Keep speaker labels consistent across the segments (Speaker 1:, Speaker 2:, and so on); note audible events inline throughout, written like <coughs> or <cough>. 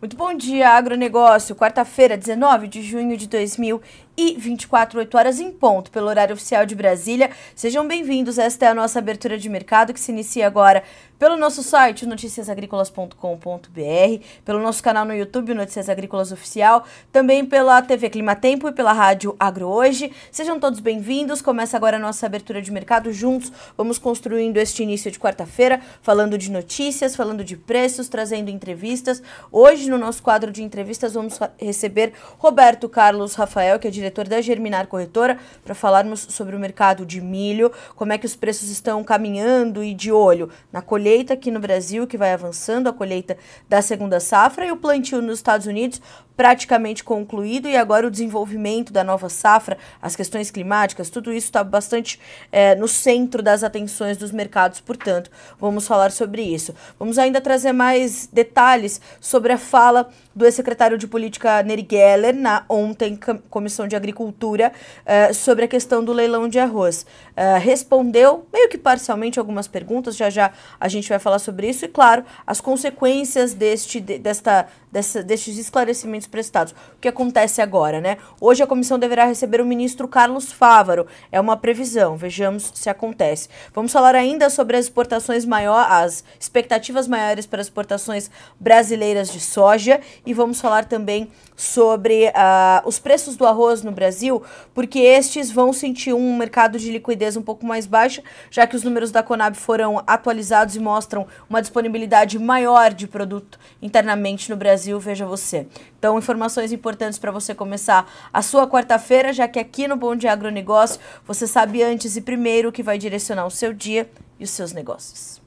Speaker 1: Muito bom dia, agronegócio. Quarta-feira, 19 de junho de 2020 e 24 8 horas em ponto, pelo horário oficial de Brasília. Sejam bem-vindos. Esta é a nossa abertura de mercado que se inicia agora pelo nosso site noticiasagricolas.com.br, pelo nosso canal no YouTube Notícias Agrícolas Oficial, também pela TV Clima Tempo e pela Rádio Agro Hoje. Sejam todos bem-vindos. Começa agora a nossa abertura de mercado juntos. Vamos construindo este início de quarta-feira falando de notícias, falando de preços, trazendo entrevistas. Hoje no nosso quadro de entrevistas vamos receber Roberto Carlos Rafael, que é diretor diretor da Germinar Corretora, para falarmos sobre o mercado de milho, como é que os preços estão caminhando e de olho na colheita aqui no Brasil, que vai avançando, a colheita da segunda safra e o plantio nos Estados Unidos, praticamente concluído e agora o desenvolvimento da nova safra, as questões climáticas, tudo isso está bastante é, no centro das atenções dos mercados, portanto, vamos falar sobre isso. Vamos ainda trazer mais detalhes sobre a fala do ex-secretário de Política Neri Geller na ontem Comissão de Agricultura é, sobre a questão do leilão de arroz. É, respondeu meio que parcialmente algumas perguntas, já já a gente vai falar sobre isso e, claro, as consequências deste, desta, dessa, destes esclarecimentos prestados. O que acontece agora, né? Hoje a comissão deverá receber o ministro Carlos Fávaro. É uma previsão, vejamos se acontece. Vamos falar ainda sobre as exportações maior, as expectativas maiores para as exportações brasileiras de soja e vamos falar também sobre uh, os preços do arroz no Brasil, porque estes vão sentir um mercado de liquidez um pouco mais baixo, já que os números da Conab foram atualizados e mostram uma disponibilidade maior de produto internamente no Brasil, veja você. Então, informações importantes para você começar a sua quarta-feira, já que aqui no Bom Dia Agronegócio você sabe antes e primeiro o que vai direcionar o seu dia e os seus negócios.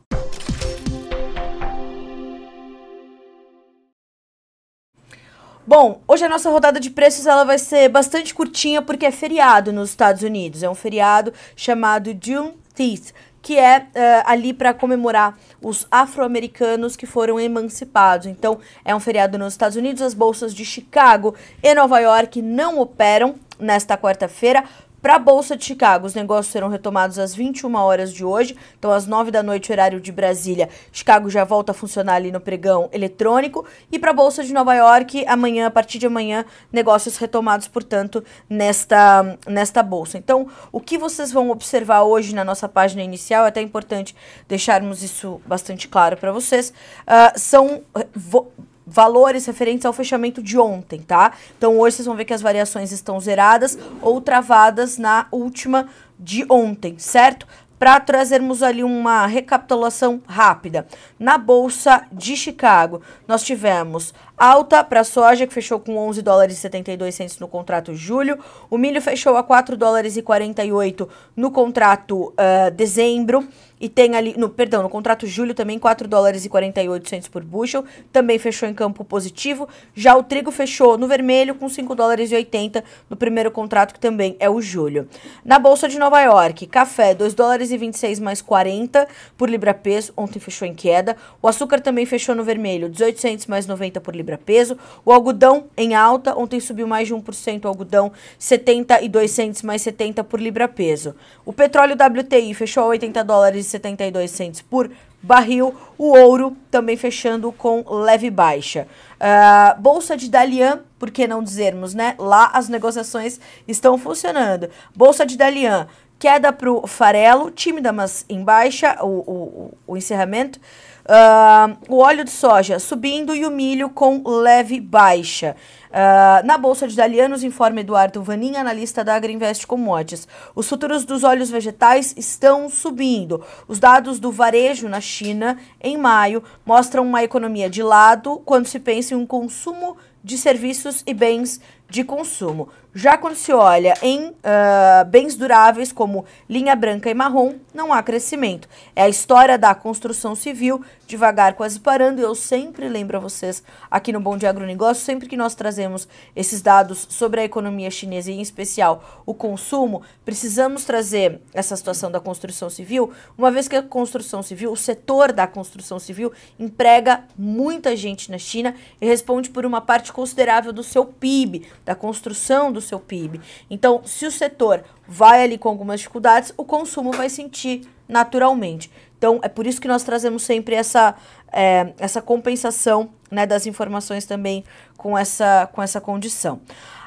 Speaker 1: Bom, hoje a nossa rodada de preços ela vai ser bastante curtinha porque é feriado nos Estados Unidos. É um feriado chamado Teeth, que é uh, ali para comemorar os afro-americanos que foram emancipados. Então, é um feriado nos Estados Unidos, as bolsas de Chicago e Nova York não operam nesta quarta-feira para a Bolsa de Chicago, os negócios serão retomados às 21 horas de hoje, então às 9 da noite, horário de Brasília. Chicago já volta a funcionar ali no pregão eletrônico. E para a Bolsa de Nova York, amanhã, a partir de amanhã, negócios retomados, portanto, nesta, nesta bolsa. Então, o que vocês vão observar hoje na nossa página inicial, é até importante deixarmos isso bastante claro para vocês, uh, são valores referentes ao fechamento de ontem, tá? Então hoje vocês vão ver que as variações estão zeradas ou travadas na última de ontem, certo? Para trazermos ali uma recapitulação rápida. Na bolsa de Chicago, nós tivemos alta para a soja, que fechou com 11 dólares e 72 centos no contrato julho. O milho fechou a 4 dólares e 48 no contrato uh, dezembro. E tem ali, no, perdão, no contrato julho também 4 dólares e 48 por bushel, também fechou em campo positivo. Já o trigo fechou no vermelho com 5 dólares e 80 no primeiro contrato, que também é o julho. Na bolsa de Nova York, café 2 dólares e 26 mais 40 por libra peso, ontem fechou em queda. O açúcar também fechou no vermelho, 1800 mais 90 por libra peso. O algodão em alta, ontem subiu mais de 1% o algodão, 72 centos mais 70 por libra peso. O petróleo WTI fechou a 80 dólares 1,72 por barril. O ouro também fechando com leve baixa. Uh, Bolsa de Dalian, por que não dizermos, né? Lá as negociações estão funcionando. Bolsa de Dalian, queda para o farelo, tímida, mas em baixa o, o, o encerramento. Uh, o óleo de soja subindo e o milho com leve baixa. Uh, na Bolsa de dalianos informa Eduardo Vanin, analista da Agriinvest Commodities. Os futuros dos óleos vegetais estão subindo. Os dados do varejo na China, em maio, mostram uma economia de lado quando se pensa em um consumo de serviços e bens de consumo. Já quando se olha em uh, bens duráveis como linha branca e marrom, não há crescimento. É a história da construção civil, devagar quase parando. Eu sempre lembro a vocês aqui no Bom Dia Agronegócio, sempre que nós trazemos esses dados sobre a economia chinesa e em especial o consumo, precisamos trazer essa situação da construção civil, uma vez que a construção civil, o setor da construção civil, emprega muita gente na China e responde por uma parte considerável do seu PIB da construção do seu PIB. Então, se o setor vai ali com algumas dificuldades, o consumo vai sentir naturalmente. Então, é por isso que nós trazemos sempre essa, é, essa compensação né, das informações também com essa, com essa condição.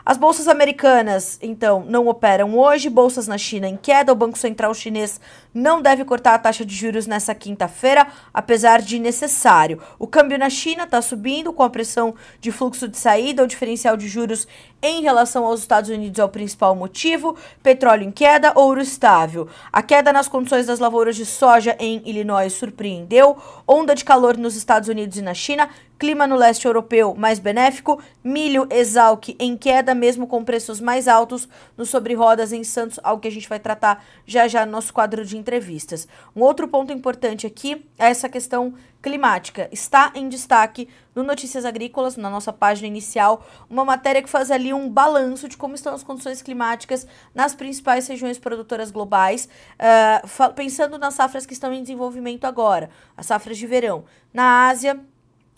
Speaker 1: As bolsas americanas, então, não operam hoje, bolsas na China em queda. O Banco Central chinês não deve cortar a taxa de juros nessa quinta-feira, apesar de necessário. O câmbio na China está subindo com a pressão de fluxo de saída, o diferencial de juros em relação aos Estados Unidos é o principal motivo. Petróleo em queda, ouro estável. A queda nas condições das lavouras de soja em Illinois surpreendeu. Onda de calor nos Estados Unidos e na China clima no leste europeu mais benéfico, milho exalque em queda, mesmo com preços mais altos no sobre rodas em Santos, algo que a gente vai tratar já já no nosso quadro de entrevistas. Um outro ponto importante aqui é essa questão climática. Está em destaque no Notícias Agrícolas, na nossa página inicial, uma matéria que faz ali um balanço de como estão as condições climáticas nas principais regiões produtoras globais, uh, pensando nas safras que estão em desenvolvimento agora, as safras de verão. Na Ásia,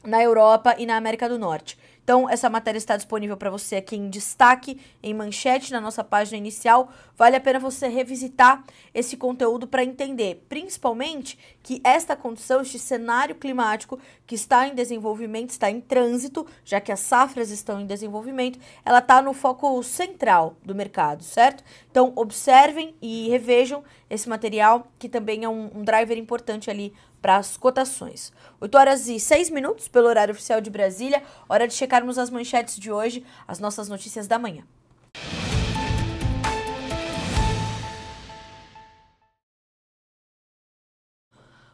Speaker 1: na Europa e na América do Norte. Então, essa matéria está disponível para você aqui em destaque, em manchete, na nossa página inicial. Vale a pena você revisitar esse conteúdo para entender, principalmente, que esta condição, este cenário climático que está em desenvolvimento, está em trânsito, já que as safras estão em desenvolvimento, ela está no foco central do mercado, certo? Então, observem e revejam esse material, que também é um, um driver importante ali para as cotações. 8 horas e 6 minutos pelo horário oficial de Brasília, hora de checarmos as manchetes de hoje, as nossas notícias da manhã.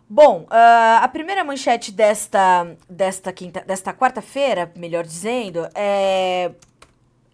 Speaker 1: Bom, ah, a primeira manchete desta, desta, quinta, desta quarta-feira, melhor dizendo, é,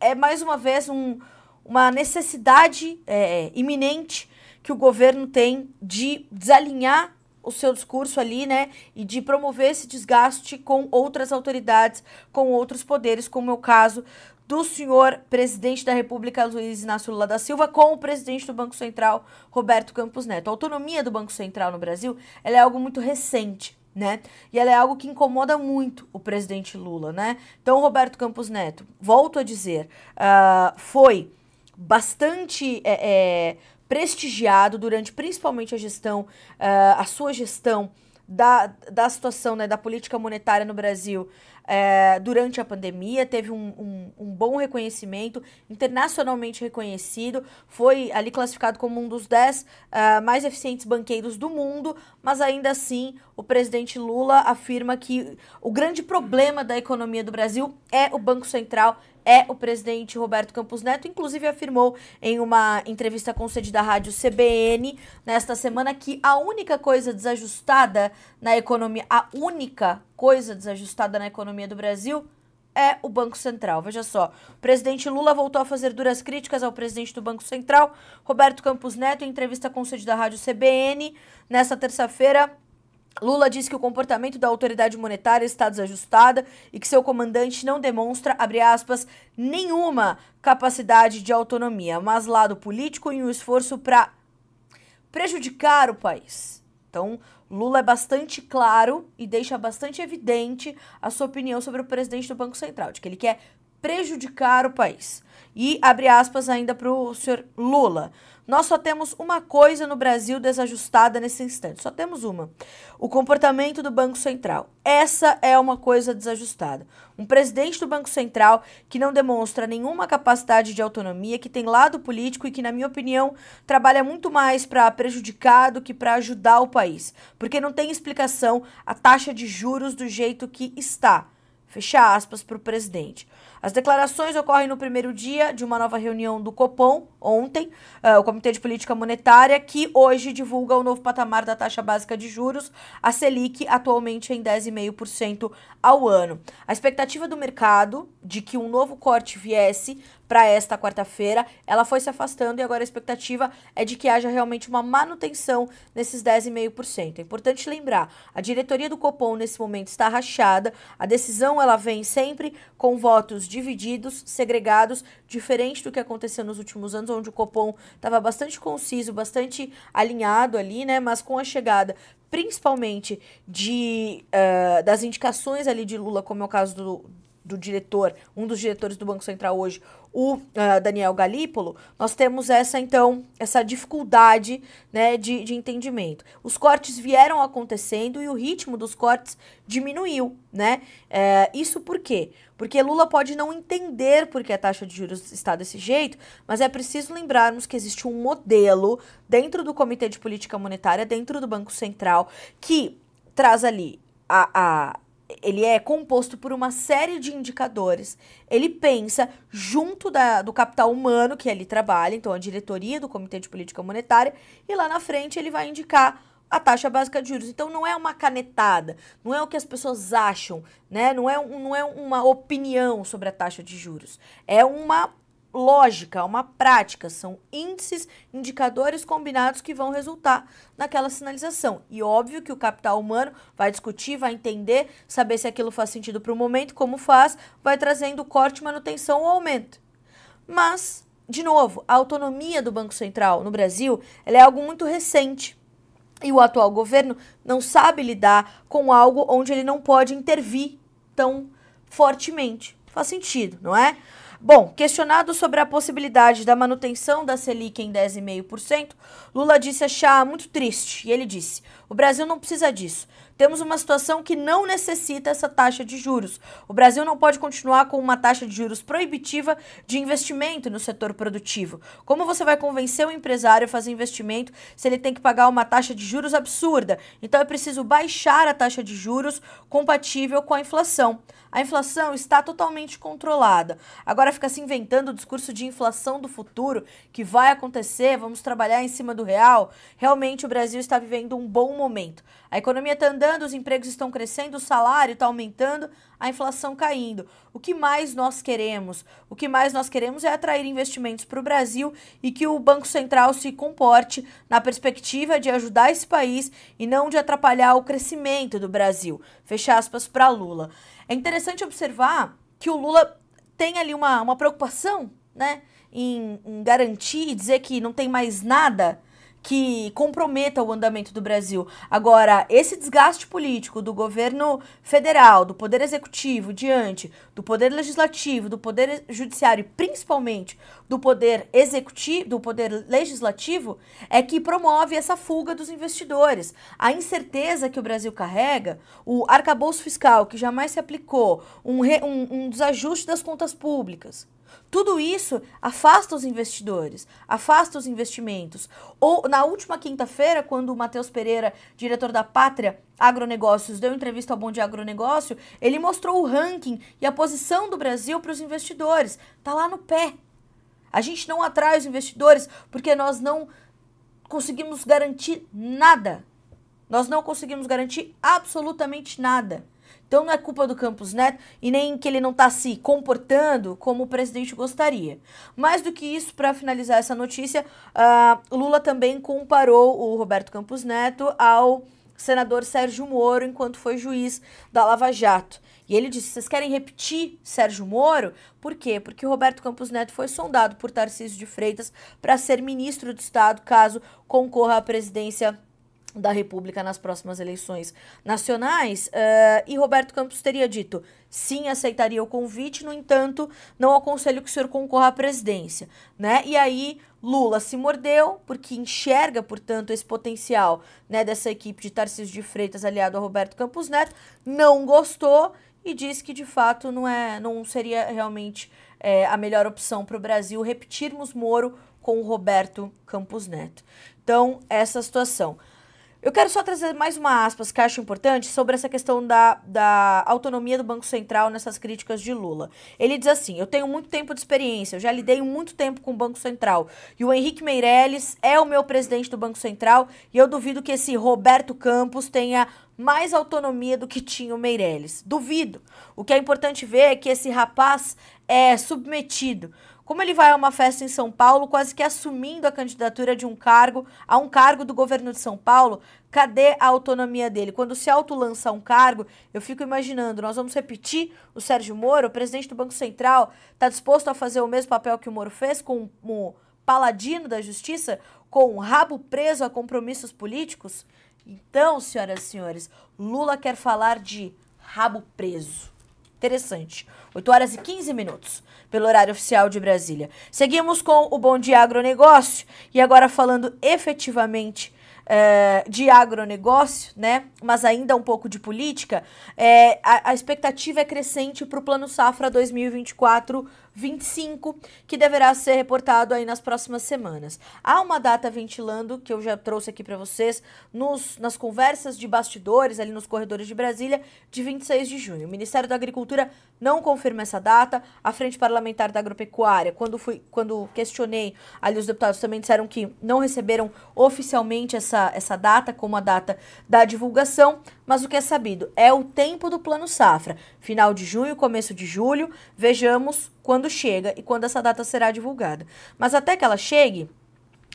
Speaker 1: é mais uma vez um, uma necessidade é, iminente que o governo tem de desalinhar o seu discurso ali, né? E de promover esse desgaste com outras autoridades, com outros poderes, como é o caso do senhor presidente da República, Luiz Inácio Lula da Silva, com o presidente do Banco Central, Roberto Campos Neto. A autonomia do Banco Central no Brasil ela é algo muito recente. Né? E ela é algo que incomoda muito o presidente Lula, né? Então, Roberto Campos Neto, volto a dizer, uh, foi bastante é, é, prestigiado durante principalmente a gestão, uh, a sua gestão da, da situação né, da política monetária no Brasil eh, durante a pandemia, teve um, um, um, bom reconhecimento, internacionalmente reconhecido, foi ali classificado como um dos 10 uh, eh, mais eficientes banqueiros do mundo, mas ainda assim o presidente Lula afirma que o grande problema da economia do Brasil é o Banco Central é o presidente Roberto Campos Neto, inclusive afirmou em uma entrevista concedida à rádio CBN nesta semana que a única coisa desajustada na economia, a única coisa desajustada na economia do Brasil é o Banco Central. Veja só, o presidente Lula voltou a fazer duras críticas ao presidente do Banco Central, Roberto Campos Neto, em entrevista concedida à rádio CBN nesta terça-feira, Lula diz que o comportamento da autoridade monetária está desajustada e que seu comandante não demonstra, abre aspas, nenhuma capacidade de autonomia, mas lado político e um esforço para prejudicar o país. Então, Lula é bastante claro e deixa bastante evidente a sua opinião sobre o presidente do Banco Central, de que ele quer prejudicar o país. E abre aspas ainda para o senhor Lula. Nós só temos uma coisa no Brasil desajustada nesse instante. Só temos uma. O comportamento do Banco Central. Essa é uma coisa desajustada. Um presidente do Banco Central que não demonstra nenhuma capacidade de autonomia, que tem lado político e que, na minha opinião, trabalha muito mais para prejudicar do que para ajudar o país. Porque não tem explicação a taxa de juros do jeito que está. Fecha aspas para o presidente. As declarações ocorrem no primeiro dia de uma nova reunião do Copom, ontem, uh, o Comitê de Política Monetária, que hoje divulga o novo patamar da taxa básica de juros, a Selic, atualmente em 10,5% ao ano. A expectativa do mercado de que um novo corte viesse para esta quarta-feira. Ela foi se afastando e agora a expectativa é de que haja realmente uma manutenção nesses 10,5%. É importante lembrar, a diretoria do Copom nesse momento está rachada. A decisão ela vem sempre com votos divididos, segregados, diferente do que aconteceu nos últimos anos, onde o Copom estava bastante conciso, bastante alinhado ali, né? Mas com a chegada principalmente de uh, das indicações ali de Lula, como é o caso do, do diretor, um dos diretores do Banco Central hoje, o uh, Daniel Galípolo, nós temos essa então, essa dificuldade né, de, de entendimento. Os cortes vieram acontecendo e o ritmo dos cortes diminuiu, né? É, isso por quê? Porque Lula pode não entender porque a taxa de juros está desse jeito, mas é preciso lembrarmos que existe um modelo dentro do Comitê de Política Monetária, dentro do Banco Central, que traz ali a, a ele é composto por uma série de indicadores. Ele pensa junto da, do capital humano que ali trabalha, então a diretoria do Comitê de Política Monetária, e lá na frente ele vai indicar a taxa básica de juros. Então não é uma canetada, não é o que as pessoas acham, né? Não é, não é uma opinião sobre a taxa de juros. É uma lógica, uma prática, são índices, indicadores combinados que vão resultar naquela sinalização. E óbvio que o capital humano vai discutir, vai entender, saber se aquilo faz sentido para o momento, como faz, vai trazendo corte, manutenção ou aumento. Mas, de novo, a autonomia do Banco Central no Brasil é algo muito recente. E o atual governo não sabe lidar com algo onde ele não pode intervir tão fortemente. Faz sentido, não é? Bom, questionado sobre a possibilidade da manutenção da Selic em 10,5%, Lula disse achar muito triste. E ele disse: o Brasil não precisa disso. Temos uma situação que não necessita essa taxa de juros. O Brasil não pode continuar com uma taxa de juros proibitiva de investimento no setor produtivo. Como você vai convencer o um empresário a fazer investimento se ele tem que pagar uma taxa de juros absurda? Então é preciso baixar a taxa de juros compatível com a inflação. A inflação está totalmente controlada. Agora fica se inventando o discurso de inflação do futuro, que vai acontecer, vamos trabalhar em cima do real. Realmente o Brasil está vivendo um bom momento. A economia está andando, os empregos estão crescendo, o salário está aumentando, a inflação caindo. O que mais nós queremos? O que mais nós queremos é atrair investimentos para o Brasil e que o Banco Central se comporte na perspectiva de ajudar esse país e não de atrapalhar o crescimento do Brasil. Fecha aspas para Lula. É interessante observar que o Lula tem ali uma, uma preocupação, né? Em, em garantir e dizer que não tem mais nada que comprometa o andamento do Brasil. Agora, esse desgaste político do governo federal, do poder executivo diante do poder legislativo, do poder judiciário e principalmente do poder executivo, do poder legislativo, é que promove essa fuga dos investidores. A incerteza que o Brasil carrega, o arcabouço fiscal que jamais se aplicou, um, re, um, um desajuste das contas públicas. Tudo isso afasta os investidores, afasta os investimentos. Ou na última quinta-feira, quando o Matheus Pereira, diretor da Pátria Agronegócios, deu entrevista ao Bom Dia Agronegócio, ele mostrou o ranking e a posição do Brasil para os investidores. Tá lá no pé. A gente não atrai os investidores porque nós não conseguimos garantir nada. Nós não conseguimos garantir absolutamente nada. Então não é culpa do Campos Neto e nem que ele não está se comportando como o presidente gostaria. Mais do que isso, para finalizar essa notícia, uh, Lula também comparou o Roberto Campos Neto ao senador Sérgio Moro enquanto foi juiz da Lava Jato. E ele disse: vocês querem repetir Sérgio Moro? Por quê? Porque Roberto Campos Neto foi sondado por Tarcísio de Freitas para ser ministro do Estado caso concorra à presidência da República nas próximas eleições nacionais. Uh, e Roberto Campos teria dito: sim, aceitaria o convite, no entanto, não aconselho que o senhor concorra à presidência. Né? E aí Lula se mordeu, porque enxerga, portanto, esse potencial né, dessa equipe de Tarcísio de Freitas aliado a Roberto Campos Neto, não gostou e diz que de fato não, é, não seria realmente é, a melhor opção para o Brasil repetirmos Moro com o Roberto Campos Neto. Então, essa situação. Eu quero só trazer mais uma aspas que acho importante sobre essa questão da, da autonomia do Banco Central nessas críticas de Lula. Ele diz assim: Eu tenho muito tempo de experiência, eu já lidei muito tempo com o Banco Central. E o Henrique Meirelles é o meu presidente do Banco Central e eu duvido que esse Roberto Campos tenha mais autonomia do que tinha o Meirelles. Duvido. O que é importante ver é que esse rapaz é submetido. Como ele vai a uma festa em São Paulo, quase que assumindo a candidatura de um cargo a um cargo do governo de São Paulo, cadê a autonomia dele? Quando se autolança um cargo, eu fico imaginando, nós vamos repetir o Sérgio Moro, o presidente do Banco Central, está disposto a fazer o mesmo papel que o Moro fez com o paladino da justiça, com o rabo preso a compromissos políticos? Então, senhoras e senhores, Lula quer falar de rabo preso. Interessante. 8 horas e 15 minutos, pelo horário oficial de Brasília. Seguimos com o Bom de Agronegócio e agora falando efetivamente é, de agronegócio, né? Mas ainda um pouco de política. É, a, a expectativa é crescente para o Plano Safra 2024 25, que deverá ser reportado aí nas próximas semanas. Há uma data ventilando, que eu já trouxe aqui para vocês, nos, nas conversas de bastidores, ali nos corredores de Brasília, de 26 de junho. O Ministério da Agricultura não confirma essa data. A Frente Parlamentar da Agropecuária, quando, fui, quando questionei ali os deputados, também disseram que não receberam oficialmente essa, essa data como a data da divulgação mas o que é sabido é o tempo do plano safra. Final de junho, começo de julho, vejamos quando chega e quando essa data será divulgada. Mas até que ela chegue,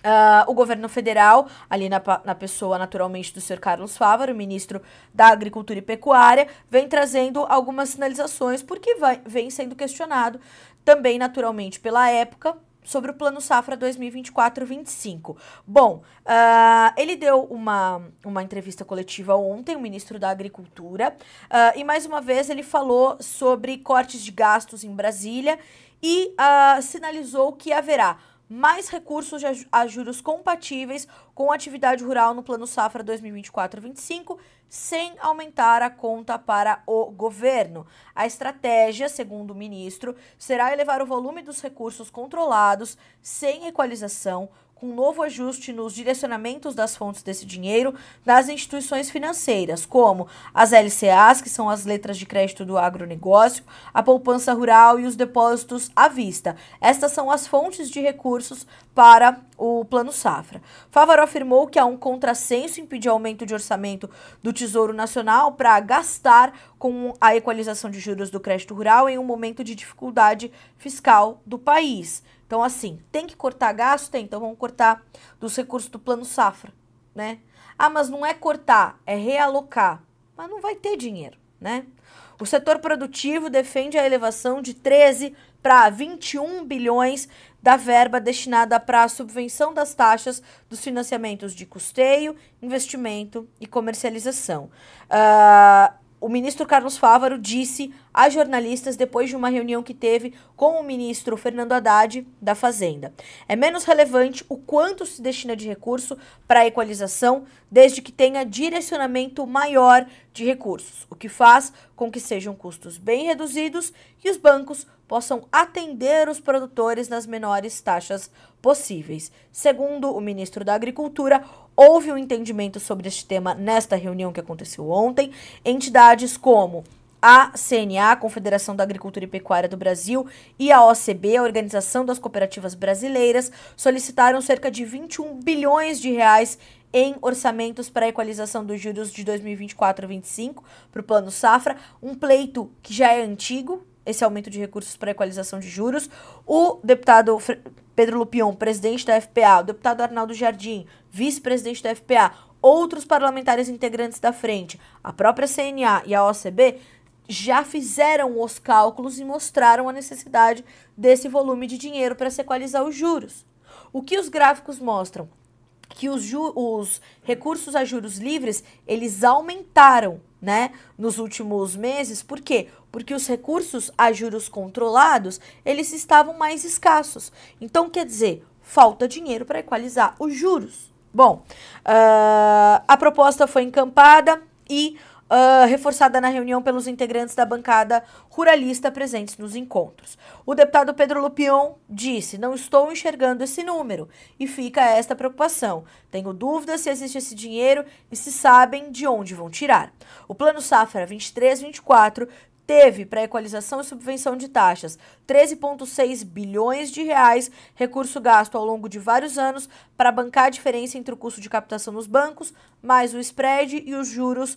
Speaker 1: Uh, o governo federal, ali na, na pessoa naturalmente do senhor Carlos Fávaro, ministro da Agricultura e Pecuária, vem trazendo algumas sinalizações, porque vai, vem sendo questionado também naturalmente pela época sobre o Plano Safra 2024-25. Bom, uh, ele deu uma, uma entrevista coletiva ontem, o ministro da Agricultura, uh, e mais uma vez ele falou sobre cortes de gastos em Brasília e uh, sinalizou que haverá mais recursos a juros compatíveis com a atividade rural no Plano Safra 2024-25, sem aumentar a conta para o governo. A estratégia, segundo o ministro, será elevar o volume dos recursos controlados sem equalização com um novo ajuste nos direcionamentos das fontes desse dinheiro das instituições financeiras, como as LCAs, que são as letras de crédito do agronegócio, a poupança rural e os depósitos à vista. Estas são as fontes de recursos para o Plano Safra. Favaro afirmou que há um contrassenso impedir aumento de orçamento do Tesouro Nacional para gastar com a equalização de juros do crédito rural em um momento de dificuldade fiscal do país. Então, assim, tem que cortar gasto? Tem, então vamos cortar dos recursos do plano safra, né? Ah, mas não é cortar, é realocar. Mas não vai ter dinheiro, né? O setor produtivo defende a elevação de 13 para 21 bilhões da verba destinada para a subvenção das taxas dos financiamentos de custeio, investimento e comercialização. Uh, o ministro Carlos Fávaro disse a jornalistas depois de uma reunião que teve com o ministro Fernando Haddad da Fazenda. É menos relevante o quanto se destina de recurso para a equalização, desde que tenha direcionamento maior de recursos, o que faz com que sejam custos bem reduzidos e os bancos possam atender os produtores nas menores taxas possíveis. Segundo o ministro da Agricultura, houve um entendimento sobre este tema nesta reunião que aconteceu ontem. Entidades como a CNA, a Confederação da Agricultura e Pecuária do Brasil, e a OCB, a Organização das Cooperativas Brasileiras, solicitaram cerca de 21 bilhões de reais em orçamentos para a equalização dos juros de 2024-25 para o Plano Safra, um pleito que já é antigo, esse aumento de recursos para equalização de juros. O deputado Pedro Lupion, presidente da FPA, o deputado Arnaldo Jardim, vice-presidente da FPA, outros parlamentares integrantes da frente, a própria CNA e a OCB já fizeram os cálculos e mostraram a necessidade desse volume de dinheiro para se equalizar os juros. O que os gráficos mostram? Que os, os recursos a juros livres, eles aumentaram né, nos últimos meses. Por quê? Porque os recursos a juros controlados, eles estavam mais escassos. Então, quer dizer, falta dinheiro para equalizar os juros. Bom, uh, a proposta foi encampada e uh, reforçada na reunião pelos integrantes da bancada ruralista presentes nos encontros. O deputado Pedro Lupion disse: Não estou enxergando esse número e fica esta preocupação. Tenho dúvidas se existe esse dinheiro e se sabem de onde vão tirar. O Plano Safra 23-24 teve para equalização e subvenção de taxas 13,6 bilhões de reais, recurso gasto ao longo de vários anos para bancar a diferença entre o custo de captação nos bancos, mais o spread e os juros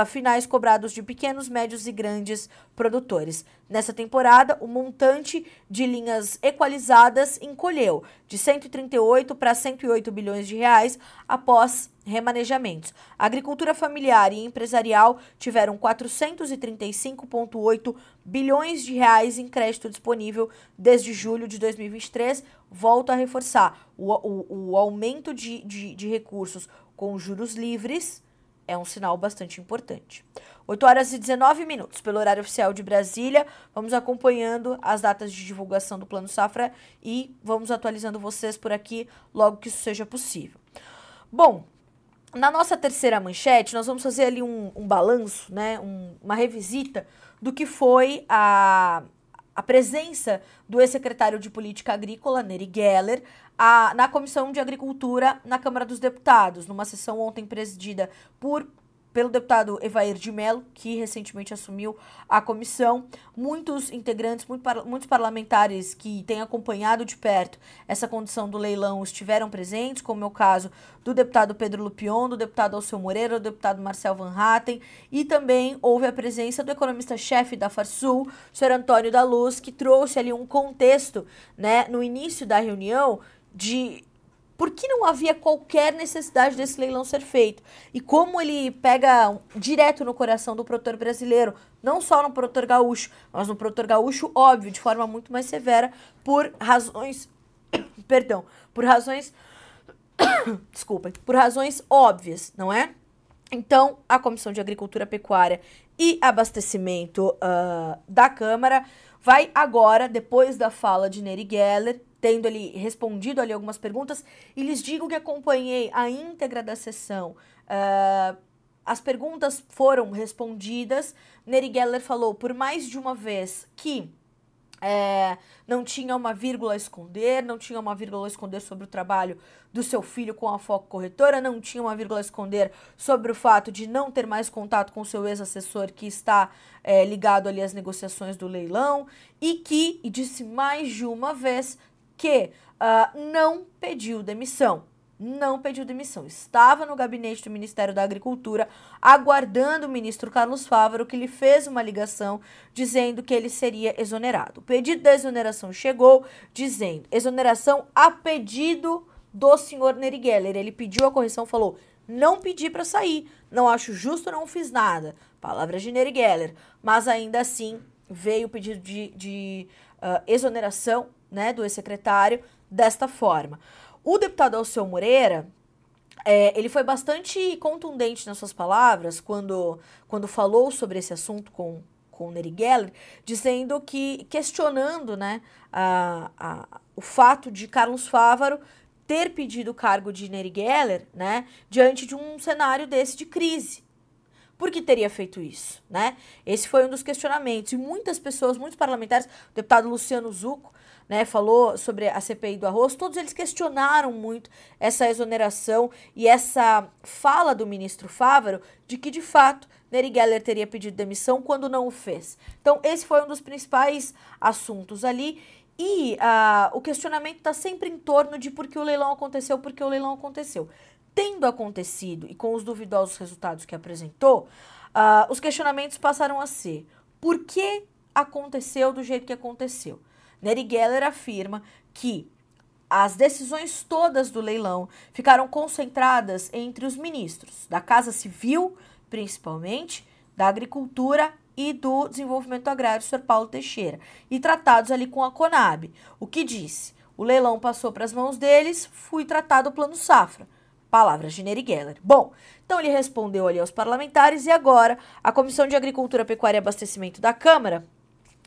Speaker 1: uh, finais cobrados de pequenos, médios e grandes produtores. Nessa temporada, o montante de linhas equalizadas encolheu de 138 para 108 bilhões de reais após remanejamentos. agricultura familiar e empresarial tiveram 435,8 bilhões de reais em crédito disponível desde julho de 2023. Volto a reforçar, o, o, o aumento de, de, de recursos com juros livres é um sinal bastante importante. 8 horas e 19 minutos, pelo horário oficial de Brasília. Vamos acompanhando as datas de divulgação do Plano Safra e vamos atualizando vocês por aqui logo que isso seja possível. Bom, na nossa terceira manchete, nós vamos fazer ali um, um balanço, né, um, uma revisita do que foi a, a presença do ex-secretário de Política Agrícola, Nery Geller, a, na Comissão de Agricultura na Câmara dos Deputados, numa sessão ontem presidida por pelo deputado Evair de Mello, que recentemente assumiu a comissão. Muitos integrantes, muitos parlamentares que têm acompanhado de perto essa condição do leilão estiveram presentes, como é o caso do deputado Pedro Lupion, do deputado Alceu Moreira, do deputado Marcel Van Hatten, e também houve a presença do economista-chefe da Farsul, o senhor Antônio da Luz, que trouxe ali um contexto né, no início da reunião de por que não havia qualquer necessidade desse leilão ser feito? E como ele pega direto no coração do produtor brasileiro, não só no produtor gaúcho, mas no produtor gaúcho, óbvio, de forma muito mais severa, por razões. <coughs> Perdão, por razões. <coughs> Desculpem, por razões óbvias, não é? Então, a Comissão de Agricultura, Pecuária e Abastecimento uh, da Câmara vai agora, depois da fala de Neri Geller, tendo ali respondido ali algumas perguntas e lhes digo que acompanhei a íntegra da sessão. Uh, as perguntas foram respondidas. Neri Geller falou por mais de uma vez que é, não tinha uma vírgula a esconder, não tinha uma vírgula a esconder sobre o trabalho do seu filho com a foco corretora, não tinha uma vírgula a esconder sobre o fato de não ter mais contato com seu ex-assessor que está é, ligado ali às negociações do leilão e que, e disse mais de uma vez, que uh, não pediu demissão. Não pediu demissão. Estava no gabinete do Ministério da Agricultura, aguardando o ministro Carlos Fávaro, que lhe fez uma ligação dizendo que ele seria exonerado. O pedido da exoneração chegou dizendo: exoneração a pedido do senhor Neri Geller. Ele pediu a correção, falou: não pedi para sair, não acho justo, não fiz nada. Palavras de Neri Geller. Mas ainda assim veio o pedido de, de uh, exoneração né, do ex-secretário desta forma. O deputado Alceu Moreira, é, ele foi bastante contundente nas suas palavras quando, quando falou sobre esse assunto com, com o Nery Geller, dizendo que, questionando né, a, a, o fato de Carlos Fávaro ter pedido o cargo de Nery Geller né, diante de um cenário desse de crise. Por que teria feito isso? Né? Esse foi um dos questionamentos. E muitas pessoas, muitos parlamentares, o deputado Luciano Zuco, né, falou sobre a CPI do arroz, todos eles questionaram muito essa exoneração e essa fala do ministro Fávaro de que, de fato, Nery Geller teria pedido demissão quando não o fez. Então, esse foi um dos principais assuntos ali. E uh, o questionamento está sempre em torno de por que o leilão aconteceu, por que o leilão aconteceu. Tendo acontecido e com os duvidosos resultados que apresentou, uh, os questionamentos passaram a ser por que aconteceu do jeito que aconteceu? Neri Geller afirma que as decisões todas do leilão ficaram concentradas entre os ministros da Casa Civil, principalmente, da Agricultura e do Desenvolvimento Agrário, Sr. Paulo Teixeira, e tratados ali com a Conab. O que disse? O leilão passou para as mãos deles, fui tratado o plano safra. Palavras de Nery Geller. Bom, então ele respondeu ali aos parlamentares e agora a Comissão de Agricultura, Pecuária e Abastecimento da Câmara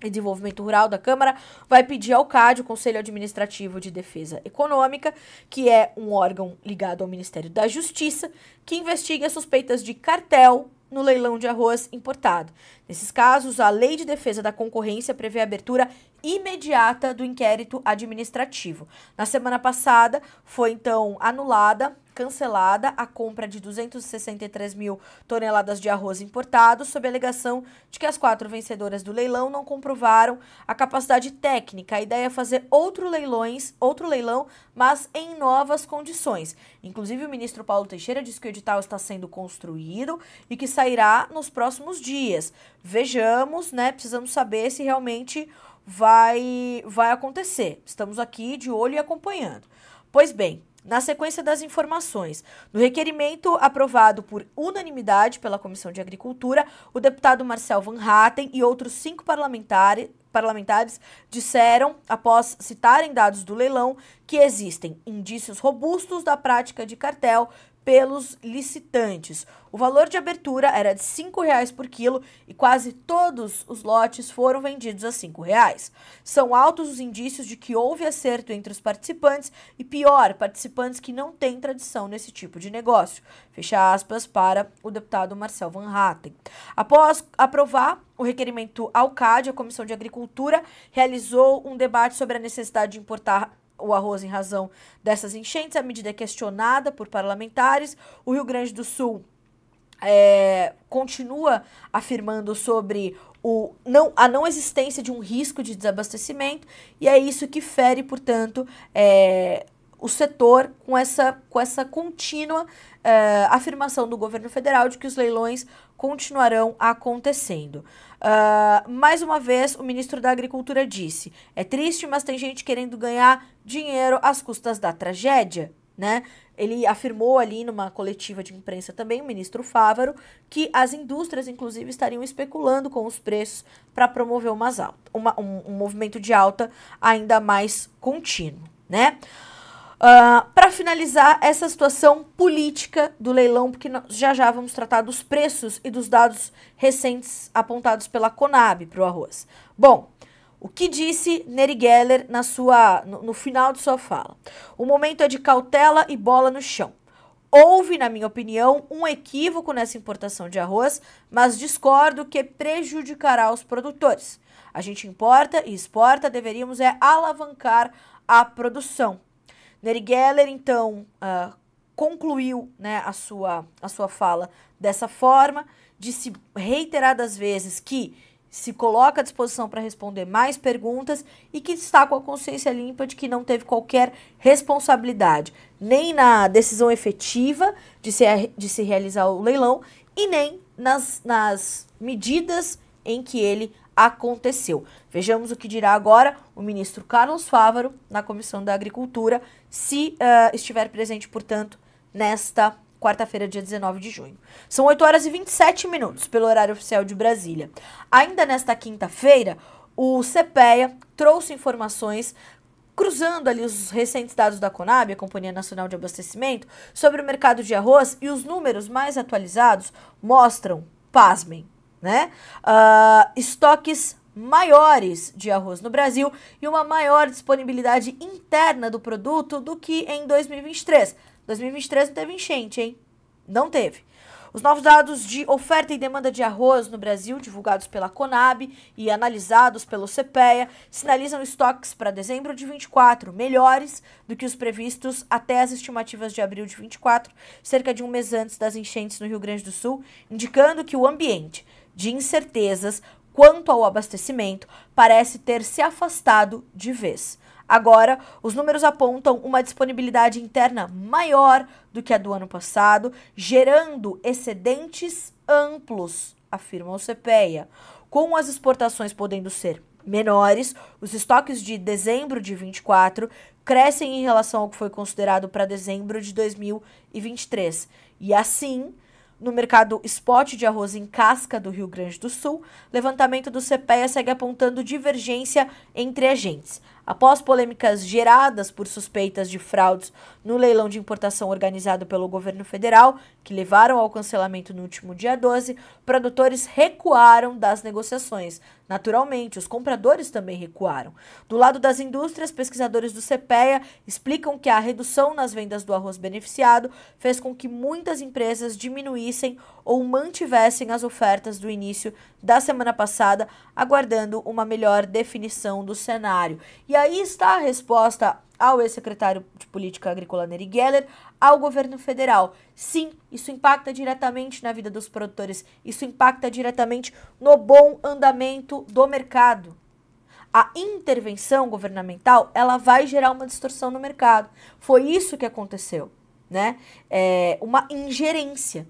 Speaker 1: e Desenvolvimento Rural da Câmara vai pedir ao CAD, o Conselho Administrativo de Defesa Econômica, que é um órgão ligado ao Ministério da Justiça, que investigue as suspeitas de cartel no leilão de arroz importado. Nesses casos, a Lei de Defesa da Concorrência prevê a abertura imediata do inquérito administrativo. Na semana passada, foi então anulada cancelada a compra de 263 mil toneladas de arroz importado, sob a alegação de que as quatro vencedoras do leilão não comprovaram a capacidade técnica. A ideia é fazer outro, leilões, outro leilão, mas em novas condições. Inclusive, o ministro Paulo Teixeira disse que o edital está sendo construído e que sairá nos próximos dias. Vejamos, né? Precisamos saber se realmente vai, vai acontecer. Estamos aqui de olho e acompanhando. Pois bem, na sequência das informações, no requerimento aprovado por unanimidade pela Comissão de Agricultura, o deputado Marcel Van Hatten e outros cinco parlamentares, parlamentares disseram, após citarem dados do leilão, que existem indícios robustos da prática de cartel pelos licitantes. O valor de abertura era de R$ 5,00 por quilo e quase todos os lotes foram vendidos a R$ 5,00. São altos os indícios de que houve acerto entre os participantes e, pior, participantes que não têm tradição nesse tipo de negócio. Fecha aspas para o deputado Marcel Van Hatten. Após aprovar o requerimento ao CAD, a Comissão de Agricultura realizou um debate sobre a necessidade de importar o arroz em razão dessas enchentes. A medida é questionada por parlamentares. O Rio Grande do Sul é, continua afirmando sobre o não, a não existência de um risco de desabastecimento, e é isso que fere, portanto, é, o setor com essa, com essa contínua uh, afirmação do governo federal de que os leilões continuarão acontecendo. Uh, mais uma vez, o ministro da Agricultura disse: é triste, mas tem gente querendo ganhar dinheiro às custas da tragédia. Né? Ele afirmou ali numa coletiva de imprensa também, o ministro Fávaro, que as indústrias, inclusive, estariam especulando com os preços para promover umas alta, uma, um, um movimento de alta ainda mais contínuo. Né? Uh, ah, para finalizar essa situação política do leilão, porque já já vamos tratar dos preços e dos dados recentes apontados pela Conab para o arroz. Bom, o que disse Neri Geller na sua, no, no final de sua fala? O momento é de cautela e bola no chão. Houve, na minha opinião, um equívoco nessa importação de arroz, mas discordo que prejudicará os produtores. A gente importa e exporta, deveríamos é alavancar a produção. Nery Geller, então, uh, concluiu né, a, sua, a sua fala dessa forma, disse reiteradas vezes que se coloca à disposição para responder mais perguntas e que está com a consciência limpa de que não teve qualquer responsabilidade, nem na decisão efetiva de se, de se realizar o leilão e nem nas, nas medidas em que ele aconteceu. Vejamos o que dirá agora o ministro Carlos Fávaro na Comissão da Agricultura se uh, estiver presente, portanto, nesta quarta-feira, dia 19 de junho. São 8 horas e 27 minutos pelo horário oficial de Brasília. Ainda nesta quinta-feira, o CPEA trouxe informações cruzando ali os recentes dados da Conab, a Companhia Nacional de Abastecimento, sobre o mercado de arroz e os números mais atualizados mostram, pasmem, né? Uh, estoques maiores de arroz no Brasil e uma maior disponibilidade interna do produto do que em 2023. 2023 não teve enchente, hein? Não teve. Os novos dados de oferta e demanda de arroz no Brasil, divulgados pela Conab e analisados pelo CPEA, sinalizam estoques para dezembro de 24 melhores do que os previstos até as estimativas de abril de 24, cerca de um mês antes das enchentes no Rio Grande do Sul, indicando que o ambiente de incertezas quanto ao abastecimento parece ter se afastado de vez. Agora, os números apontam uma disponibilidade interna maior do que a do ano passado, gerando excedentes amplos, afirma o CPEA. Com as exportações podendo ser menores, os estoques de dezembro de 24 crescem em relação ao que foi considerado para dezembro de 2023. E assim, no mercado spot de arroz em casca do Rio Grande do Sul, levantamento do CPEA segue apontando divergência entre agentes. Após polêmicas geradas por suspeitas de fraudes no leilão de importação organizado pelo governo federal, que levaram ao cancelamento no último dia 12, produtores recuaram das negociações. Naturalmente, os compradores também recuaram. Do lado das indústrias, pesquisadores do CPEA explicam que a redução nas vendas do arroz beneficiado fez com que muitas empresas diminuíssem ou mantivessem as ofertas do início da semana passada, aguardando uma melhor definição do cenário. E e aí está a resposta ao ex-secretário de Política Agrícola Nery Geller, ao governo federal. Sim, isso impacta diretamente na vida dos produtores, isso impacta diretamente no bom andamento do mercado. A intervenção governamental, ela vai gerar uma distorção no mercado. Foi isso que aconteceu, né? É uma ingerência.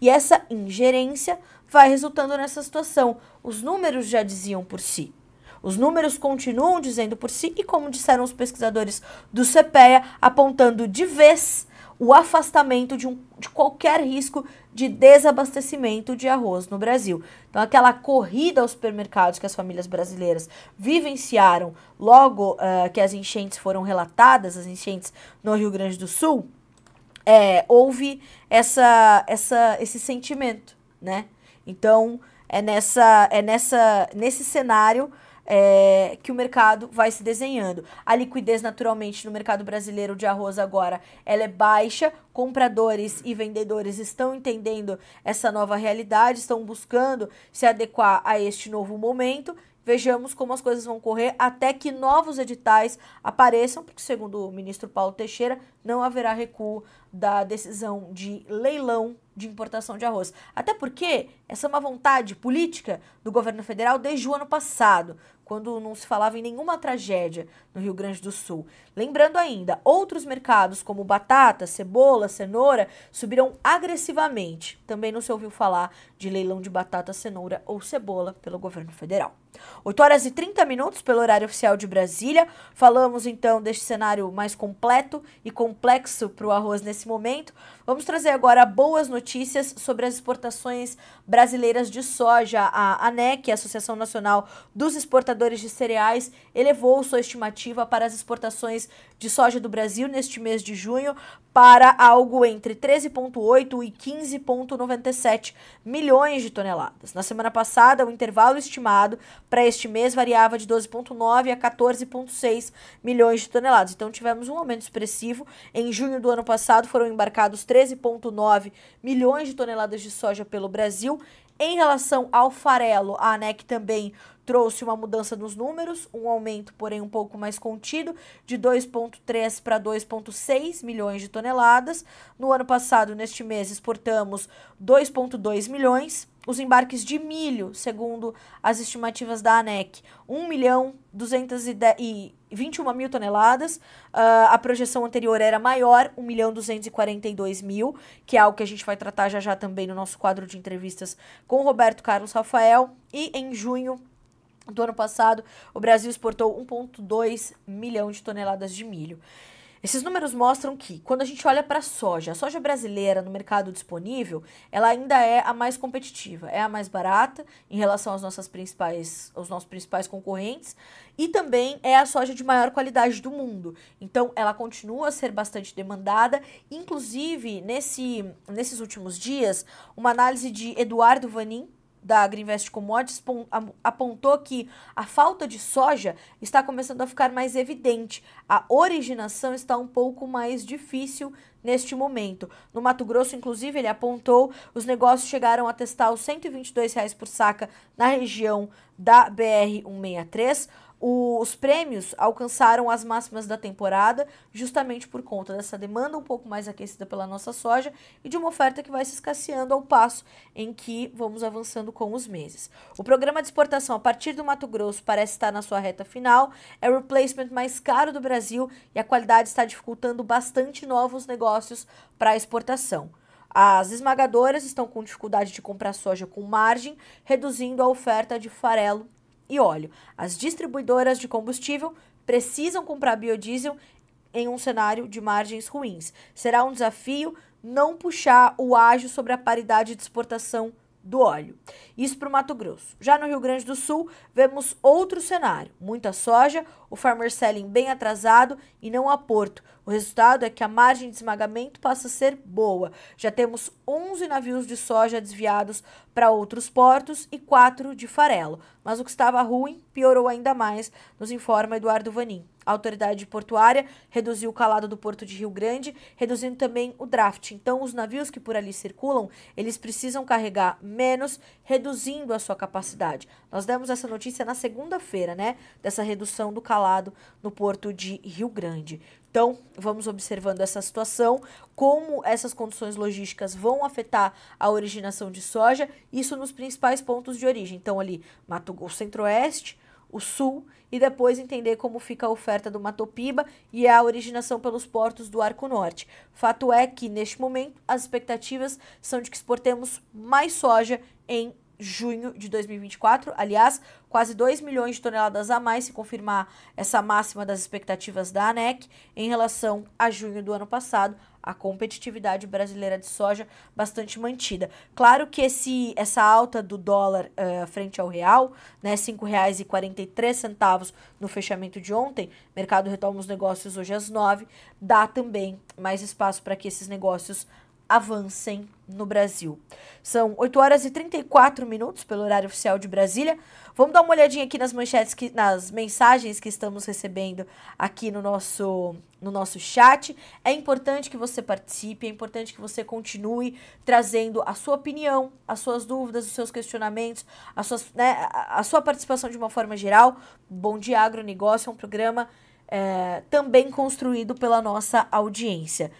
Speaker 1: E essa ingerência vai resultando nessa situação. Os números já diziam por si. Os números continuam dizendo por si e, como disseram os pesquisadores do CPEA, apontando de vez o afastamento de, um, de qualquer risco de desabastecimento de arroz no Brasil. Então, aquela corrida aos supermercados que as famílias brasileiras vivenciaram logo uh, que as enchentes foram relatadas, as enchentes no Rio Grande do Sul, é, houve essa, essa, esse sentimento, né? Então, é nessa, é nessa, nesse cenário é, que o mercado vai se desenhando. A liquidez, naturalmente, no mercado brasileiro de arroz agora, ela é baixa. Compradores e vendedores estão entendendo essa nova realidade, estão buscando se adequar a este novo momento. Vejamos como as coisas vão correr até que novos editais apareçam, porque, segundo o ministro Paulo Teixeira, não haverá recuo da decisão de leilão de importação de arroz. Até porque essa é uma vontade política do governo federal desde o ano passado, quando não se falava em nenhuma tragédia no Rio Grande do Sul. Lembrando ainda, outros mercados como batata, cebola, cenoura subiram agressivamente. Também não se ouviu falar de leilão de batata, cenoura ou cebola pelo governo federal. 8 horas e 30 minutos pelo horário oficial de Brasília. Falamos então deste cenário mais completo e com complexo para o arroz nesse momento, Vamos trazer agora boas notícias sobre as exportações brasileiras de soja. A ANEC, a Associação Nacional dos Exportadores de Cereais, elevou sua estimativa para as exportações de soja do Brasil neste mês de junho para algo entre 13,8 e 15,97 milhões de toneladas. Na semana passada, o intervalo estimado para este mês variava de 12,9 a 14,6 milhões de toneladas. Então, tivemos um aumento expressivo. Em junho do ano passado, foram embarcados 13,9 milhões de toneladas de soja pelo Brasil. Em relação ao farelo, a ANEC também trouxe uma mudança nos números, um aumento, porém, um pouco mais contido, de 2,3 para 2,6 milhões de toneladas. No ano passado, neste mês, exportamos 2,2 milhões os embarques de milho, segundo as estimativas da ANEC, 1 milhão 221 mil toneladas. Uh, a projeção anterior era maior, 1 milhão 242 mil, que é algo que a gente vai tratar já já também no nosso quadro de entrevistas com Roberto Carlos Rafael. E em junho do ano passado, o Brasil exportou 1,2 milhão de toneladas de milho. Esses números mostram que, quando a gente olha para a soja, a soja brasileira no mercado disponível, ela ainda é a mais competitiva, é a mais barata em relação às nossas principais, aos nossos principais concorrentes e também é a soja de maior qualidade do mundo. Então, ela continua a ser bastante demandada. Inclusive, nesse, nesses últimos dias, uma análise de Eduardo Vanin, da Agriinvest Commodities apontou que a falta de soja está começando a ficar mais evidente. A originação está um pouco mais difícil neste momento. No Mato Grosso, inclusive, ele apontou, os negócios chegaram a testar os R$ 122 reais por saca na região da BR-163. O, os prêmios alcançaram as máximas da temporada, justamente por conta dessa demanda um pouco mais aquecida pela nossa soja e de uma oferta que vai se escasseando ao passo em que vamos avançando com os meses. O programa de exportação a partir do Mato Grosso parece estar na sua reta final, é o replacement mais caro do Brasil e a qualidade está dificultando bastante novos negócios para exportação. As esmagadoras estão com dificuldade de comprar soja com margem, reduzindo a oferta de farelo e óleo. As distribuidoras de combustível precisam comprar biodiesel em um cenário de margens ruins. Será um desafio não puxar o ágio sobre a paridade de exportação do óleo. Isso para o Mato Grosso. Já no Rio Grande do Sul, vemos outro cenário: muita soja, o farmer selling bem atrasado e não a porto. O resultado é que a margem de esmagamento passa a ser boa. Já temos 11 navios de soja desviados para outros portos e 4 de farelo. Mas o que estava ruim piorou ainda mais, nos informa Eduardo Vanin. A autoridade portuária reduziu o calado do porto de Rio Grande, reduzindo também o draft. Então, os navios que por ali circulam, eles precisam carregar menos, reduzindo a sua capacidade. Nós demos essa notícia na segunda-feira, né? Dessa redução do calado instalado no porto de Rio Grande. Então, vamos observando essa situação, como essas condições logísticas vão afetar a originação de soja, isso nos principais pontos de origem. Então, ali, Mato o Centro-Oeste, o Sul, e depois entender como fica a oferta do Matopiba e a originação pelos portos do Arco Norte. Fato é que, neste momento, as expectativas são de que exportemos mais soja em junho de 2024. Aliás, quase 2 milhões de toneladas a mais, se confirmar essa máxima das expectativas da ANEC em relação a junho do ano passado. A competitividade brasileira de soja bastante mantida. Claro que esse, essa alta do dólar uh, frente ao real, né, R$ 5,43 no fechamento de ontem, mercado retoma os negócios hoje às 9, dá também mais espaço para que esses negócios avancem no Brasil. São 8 horas e 34 minutos pelo horário oficial de Brasília. Vamos dar uma olhadinha aqui nas manchetes, que, nas mensagens que estamos recebendo aqui no nosso, no nosso chat. É importante que você participe, é importante que você continue trazendo a sua opinião, as suas dúvidas, os seus questionamentos, suas, né, a sua participação de uma forma geral. Bom Dia Agronegócio é um programa é, também construído pela nossa audiência.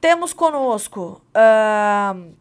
Speaker 1: Temos conosco uh,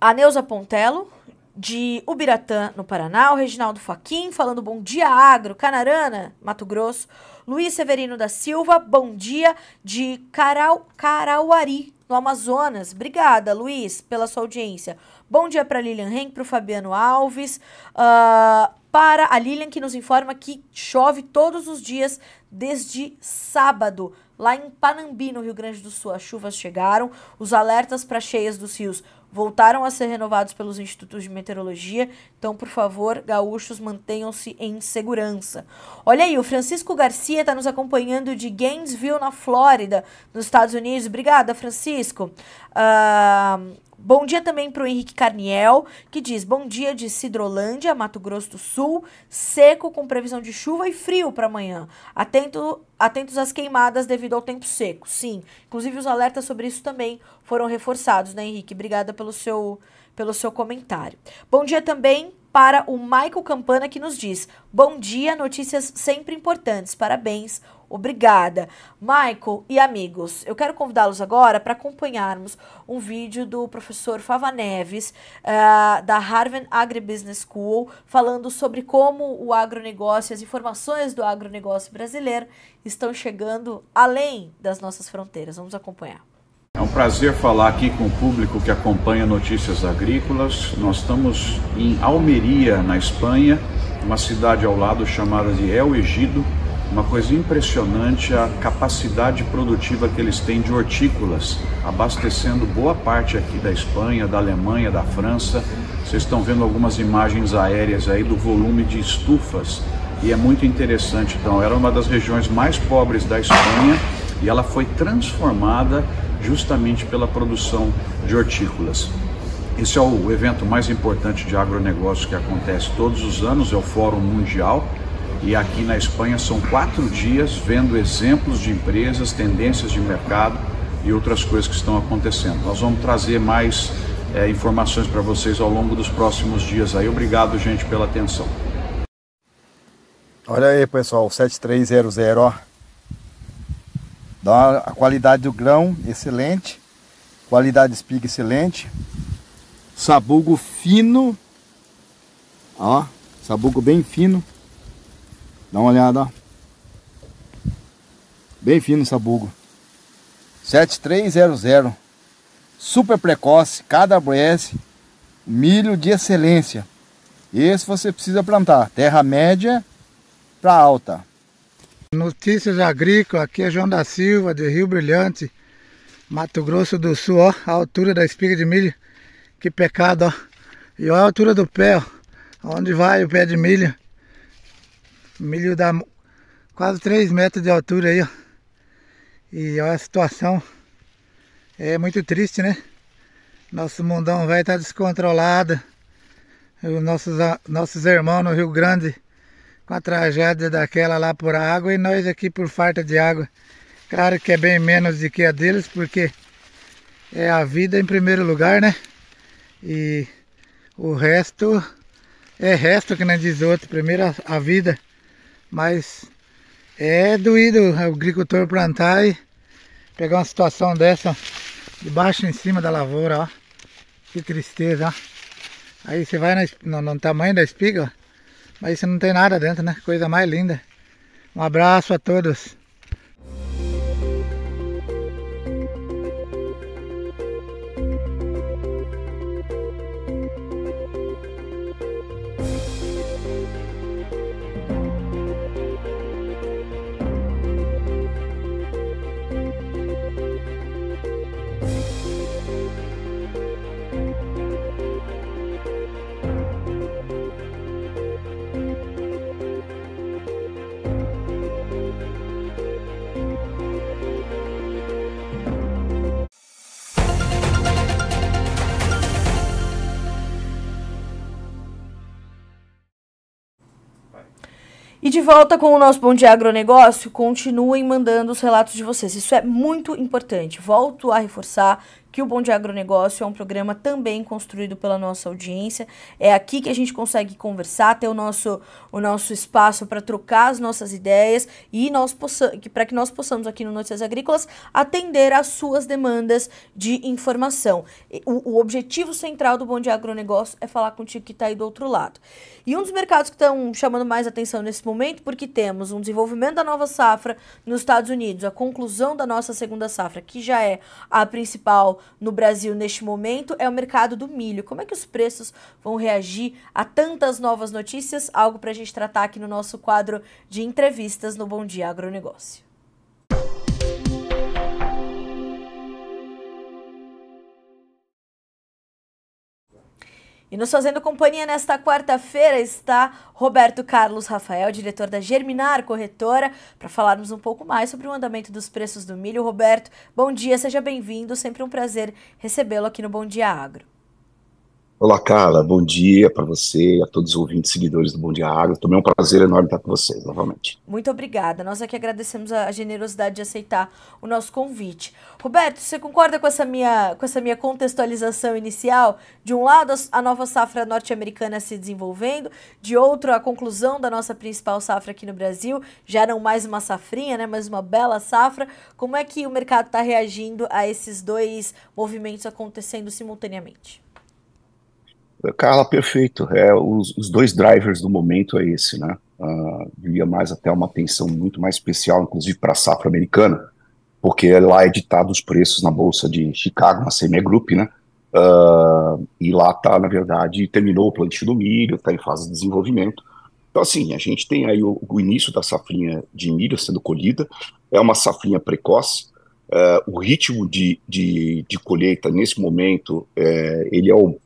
Speaker 1: a Neuza Pontelo, de Ubiratã, no Paraná, o Reginaldo Faquim, falando bom dia, Agro, Canarana, Mato Grosso, Luiz Severino da Silva, bom dia, de Carau, Carauari, no Amazonas. Obrigada, Luiz, pela sua audiência. Bom dia para Lilian Henk, para o Fabiano Alves, uh, para a Lilian, que nos informa que chove todos os dias desde sábado. Lá em Panambi, no Rio Grande do Sul, as chuvas chegaram, os alertas para cheias dos rios voltaram a ser renovados pelos institutos de meteorologia. Então, por favor, gaúchos, mantenham-se em segurança. Olha aí, o Francisco Garcia está nos acompanhando de Gainesville, na Flórida, nos Estados Unidos. Obrigada, Francisco. Uh, Bom dia também para o Henrique Carniel, que diz: Bom dia de Cidrolândia, Mato Grosso do Sul, seco com previsão de chuva e frio para amanhã. Atento, atentos às queimadas devido ao tempo seco. Sim, inclusive os alertas sobre isso também foram reforçados, né, Henrique? Obrigada pelo seu, pelo seu comentário. Bom dia também para o Michael Campana que nos diz: Bom dia, notícias sempre importantes, parabéns, obrigada. Michael e amigos, eu quero convidá-los agora para acompanharmos um vídeo do professor Fava Neves, uh, da Harvard Agribusiness School, falando sobre como o agronegócio, as informações do agronegócio brasileiro estão chegando além das nossas fronteiras. Vamos acompanhar.
Speaker 2: É um prazer falar aqui com o público que acompanha Notícias Agrícolas. Nós estamos em Almeria, na Espanha, uma cidade ao lado chamada de El Egido. Uma coisa impressionante a capacidade produtiva que eles têm de hortícolas, abastecendo boa parte aqui da Espanha, da Alemanha, da França. Vocês estão vendo algumas imagens aéreas aí do volume de estufas e é muito interessante. Então, era uma das regiões mais pobres da Espanha e ela foi transformada justamente pela produção de hortícolas. Esse é o evento mais importante de agronegócio que acontece todos os anos, é o Fórum Mundial. E aqui na Espanha são quatro dias vendo exemplos de empresas, tendências de mercado e outras coisas que estão acontecendo. Nós vamos trazer mais é, informações para vocês ao longo dos próximos dias aí. Obrigado, gente, pela atenção.
Speaker 3: Olha aí, pessoal, 7300, ó. Dá a qualidade do grão excelente, qualidade de espiga excelente, sabugo fino, ó, sabugo bem fino, dá uma olhada, ó. bem fino o sabugo, 7300, super precoce, cada milho de excelência, esse você precisa plantar, terra média para alta, Notícias Agrícolas, aqui é João da Silva, de Rio Brilhante, Mato Grosso do Sul, ó, a altura da espiga de milho, que pecado, ó. E ó a altura do pé, ó, onde vai o pé de milho. Milho dá quase 3 metros de altura aí, ó. E ó a situação, é muito triste, né? Nosso mundão vai estar tá descontrolado. Os nossos, nossos irmãos no Rio Grande com a tragédia daquela lá por água e nós aqui por falta de água. Claro que é bem menos do que a deles, porque é a vida em primeiro lugar, né? E o resto é resto, que nem diz outro. Primeiro a, vida, mas é doído o agricultor plantar e pegar uma situação dessa, debaixo de baixo em cima da lavoura, ó. Que tristeza, ó. Aí você vai na, no, no tamanho da espiga, ó. Mas isso não tem nada dentro, né? Coisa mais linda. Um abraço a todos.
Speaker 1: de volta com o nosso Bom Dia Agronegócio. Continuem mandando os relatos de vocês. Isso é muito importante. Volto a reforçar que o Bom de Agronegócio é um programa também construído pela nossa audiência. É aqui que a gente consegue conversar, ter o nosso, o nosso espaço para trocar as nossas ideias e nós para que nós possamos aqui no Notícias Agrícolas atender às suas demandas de informação. O, o objetivo central do Bom de Agronegócio é falar contigo que está aí do outro lado. E um dos mercados que estão chamando mais atenção nesse momento, porque temos um desenvolvimento da nova safra nos Estados Unidos, a conclusão da nossa segunda safra, que já é a principal no Brasil neste momento é o mercado do milho. Como é que os preços vão reagir a tantas novas notícias? Algo para a gente tratar aqui no nosso quadro de entrevistas no Bom Dia Agronegócio. E nos fazendo companhia nesta quarta-feira está Roberto Carlos Rafael, diretor da Germinar Corretora, para falarmos um pouco mais sobre o andamento dos preços do milho. Roberto, bom dia, seja bem-vindo, sempre um prazer recebê-lo aqui no Bom Dia Agro.
Speaker 2: Olá, Carla. Bom dia para você, a todos os ouvintes e seguidores do Bom Dia Agro. Também é um prazer enorme estar com vocês novamente.
Speaker 1: Muito obrigada. Nós aqui agradecemos a generosidade de aceitar o nosso convite. Roberto, você concorda com essa minha, com essa minha contextualização inicial? De um lado, a nova safra norte-americana se desenvolvendo, de outro, a conclusão da nossa principal safra aqui no Brasil. Já não mais uma safrinha, né? mas uma bela safra. Como é que o mercado está reagindo a esses dois movimentos acontecendo simultaneamente?
Speaker 2: Carla, perfeito. É, os, os, dois drivers do momento é esse, né? Uh, mais até uma atenção muito mais especial, inclusive para a safra americana, porque lá é ditado os preços na Bolsa de Chicago, na CME Group, né? Uh, e lá está, na verdade, terminou o plantio do milho, está em fase de desenvolvimento. Então, assim, a gente tem aí o, o início da safrinha de milho sendo colhida, é uma safrinha precoce, Uh, o ritmo de, de, de, colheita nesse momento é, ele é o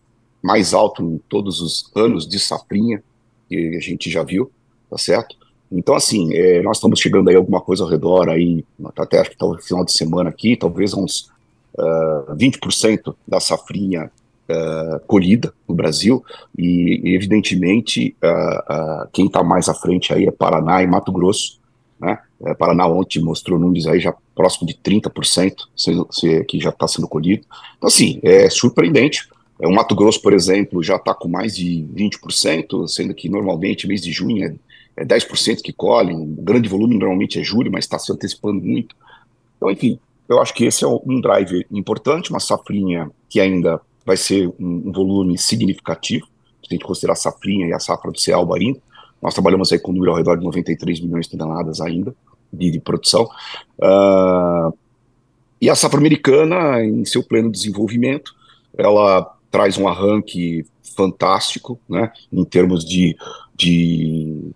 Speaker 2: mais alto em todos os anos de safrinha que a gente já viu, tá certo? Então, assim, é, nós estamos chegando aí alguma coisa ao redor aí, até acho que tá o final de semana aqui, talvez uns uh, ah, 20% da safrinha uh, colhida no Brasil, e evidentemente uh, quem está mais à frente aí é Paraná e Mato Grosso, né? É, Paraná ontem mostrou números aí já próximo de 30%, se, se, é que já está sendo colhido. Então, assim, é surpreendente, é, o Mato Grosso, por exemplo, já está com mais de 20%, sendo que normalmente mês de junho é 10% é que colhem, o grande volume normalmente é julho, mas está se antecipando muito. Então, enfim, eu acho que esse é um drive importante, uma safrinha que ainda vai ser um, um volume significativo, se a gente considerar a safrinha e a safra do Cealba ainda. Nós trabalhamos aí com um número ao redor de 93 milhões de toneladas ainda de, de produção. Uh, e a safra americana, em seu pleno desenvolvimento, ela traz um arranque fantástico, né, em termos de, de,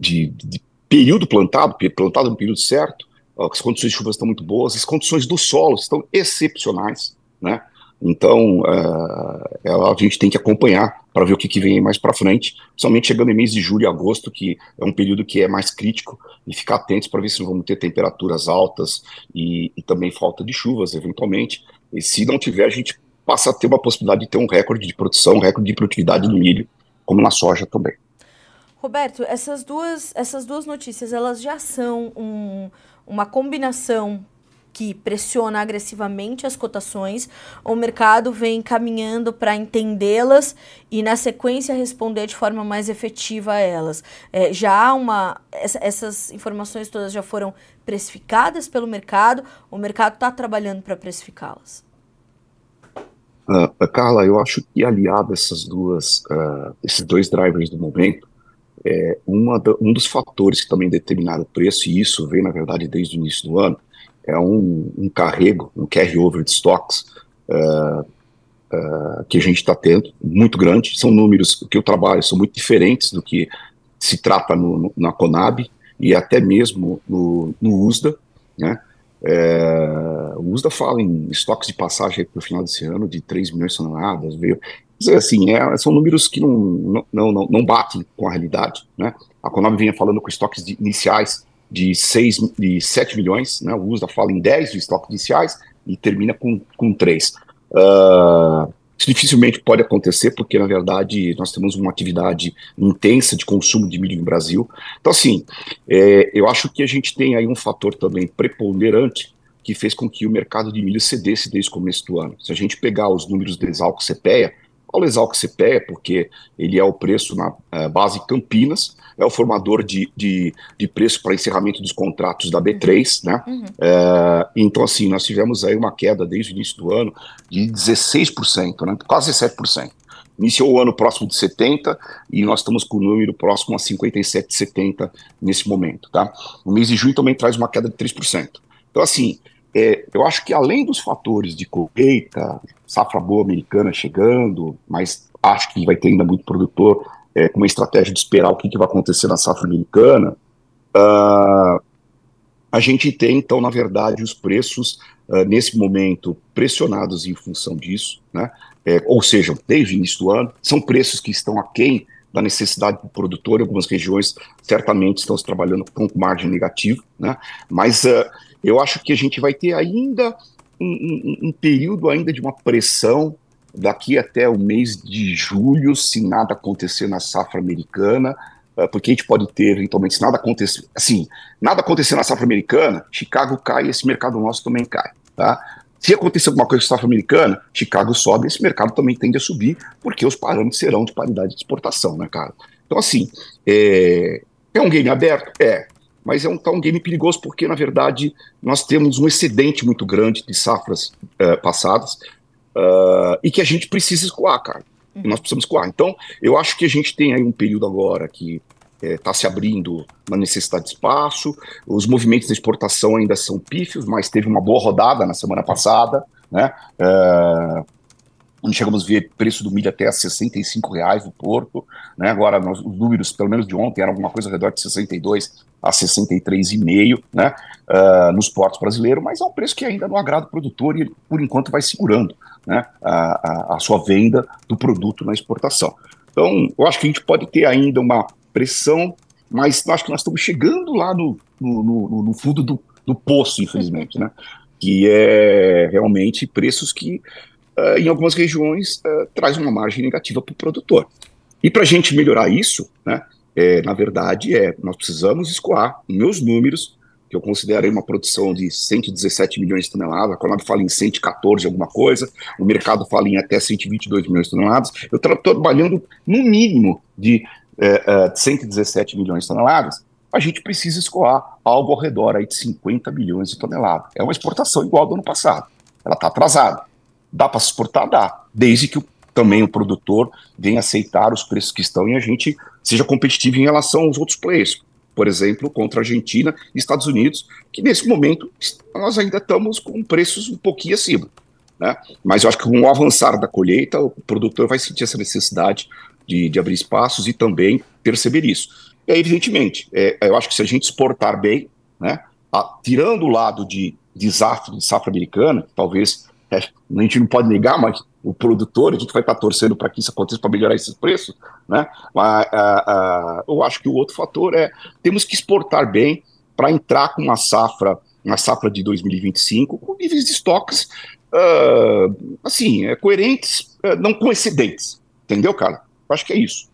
Speaker 2: de, de período plantado, plantado no período certo, as condições de chuva estão muito boas, as condições do solo estão excepcionais, né, então, uh, eh, ela, é a gente tem que acompanhar para ver o que, que vem mais para frente, somente chegando em mês de julho e agosto, que é um período que é mais crítico, e ficar atentos para ver se não vamos ter temperaturas altas e, e, também falta de chuvas, eventualmente. E se não tiver, a gente passa a ter uma possibilidade de ter um recorde de produção, um recorde de produtividade no milho, como na soja também.
Speaker 1: Roberto, essas duas, essas duas notícias, elas já são um, uma combinação que pressiona agressivamente as cotações, o mercado vem caminhando para entendê-las e, na sequência, responder de forma mais efetiva a elas. É, já há uma. Essa, essas informações todas já foram precificadas pelo mercado, o mercado está trabalhando para precificá-las.
Speaker 2: Uh, Carla, eu acho que aliado essas duas, uh, esses dois drivers do momento, é uma um dos fatores que também determinaram o preço, e isso vem, na verdade, desde o início do ano, é um, um carrego, um carry-over de stocks uh, que a gente está tendo, muito grande. São números que eu trabalho, são muito diferentes do que se trata no, no, na Conab e até mesmo no, no USDA, né? É, o USDA fala em estoques de passagem para o final desse ano de 3 milhões de toneladas. Veio. Dizer, assim, é, são números que não, não, não, não batem com a realidade. Né? A Konami vinha falando com estoques de, iniciais de, 6, de 7 milhões, né? o USDA fala em 10 de estoques iniciais e termina com, com 3. Uh, ah, isso dificilmente pode acontecer, porque, na verdade, nós temos uma atividade intensa de consumo de milho no Brasil. Então, assim, é, eu acho que a gente tem aí um fator também preponderante que fez com que o mercado de milho cedesse desde o começo do ano. Se a gente pegar os números da Exalco CPEA, o Exalxipé, porque ele é o preço na eh, base Campinas, é o formador de, de, de preço para encerramento dos contratos da B3, uhum. né? Uhum. Eh, então, assim, nós tivemos aí uma queda desde o início do ano de 16%, né? quase 17%. Iniciou o ano próximo de 70 e nós estamos com o número próximo a 57,70 nesse momento, tá? O mês de junho também traz uma queda de 3%. Então, assim, é, eu acho que além dos fatores de colheita, safra boa americana chegando, mas acho que vai ter ainda muito produtor é, com uma estratégia de esperar o que, que vai acontecer na safra americana, uh, a gente tem, então, na verdade, os preços, uh, nesse momento, pressionados em função disso, né? É, ou seja, desde o início do ano, são preços que estão aquém da necessidade do produtor, em algumas regiões certamente estão se trabalhando com margem negativa, né? mas uh, eu acho que a gente vai ter ainda um, um, um período ainda de uma pressão daqui até o mês de julho, se nada acontecer na safra americana, eh, porque a gente pode ter, eventualmente, se nada acontecer, assim, nada acontecer na safra americana, Chicago cai e esse mercado nosso também cai, tá? Se acontecer alguma coisa com safra americana, Chicago sobe, esse mercado também tende a subir, porque os parâmetros serão de paridade de exportação, né, cara? Então, assim, é, é um game aberto? É mas é um, tá um game perigoso porque, na verdade, nós temos um excedente muito grande de safras uh, passadas uh, e que a gente precisa escoar, cara. Uhum. nós precisamos escoar. Então, eu acho que a gente tem aí um período agora que está eh, é, se abrindo uma necessidade de espaço, os movimentos de exportação ainda são pífios, mas teve uma boa rodada na semana passada, né? Uh, onde chegamos a ver preço do milho até a 65 reais no porto, né? agora nós, os números, pelo menos de ontem, eram alguma coisa ao redor de 62 a 63,5 né? Uh, nos portos brasileiros, mas é um preço que ainda não agrada o produtor e ele, por enquanto, vai segurando né? a, a, a sua venda do produto na exportação. Então, eu acho que a gente pode ter ainda uma pressão, mas acho que nós estamos chegando lá no, no, no, no fundo do, do poço, infelizmente, né? que é realmente preços que uh, em algumas regiões, uh, traz uma margem negativa para o produtor. E para a gente melhorar isso, né, é, na verdade, é nós precisamos escoar meus números, que eu considerei uma produção de 117 milhões de toneladas, a Conab fala em 114 alguma coisa, o mercado fala em até 122 milhões de toneladas, eu estou trabalhando no mínimo de é, é, 117 milhões de toneladas, a gente precisa escoar algo ao redor aí de 50 milhões de toneladas. É uma exportação igual do ano passado, ela está atrasada. Dá para suportar? Dá. Desde que o, também o produtor venha aceitar os preços que estão e a gente seja competitivo em relação aos outros players. Por exemplo, contra a Argentina e Estados Unidos, que nesse momento nós ainda estamos com preços um pouquinho acima. Né? Mas eu acho que com o avançar da colheita, o produtor vai sentir essa necessidade de, de abrir espaços e também perceber isso. E aí, evidentemente, é, é eu acho que se a gente exportar bem, né, a, tirando o lado de desastre de safra americana, talvez é, a gente não pode negar, mas o produtor, a gente vai estar tá torcendo para que isso aconteça para melhorar esses preços, né? Mas, uh, uh, eu acho que o outro fator é temos que exportar bem para entrar com uma safra, uma safra de 2025 com níveis de estoques uh, assim, é, coerentes, é, não coincidentes, entendeu, cara? Eu acho que é isso.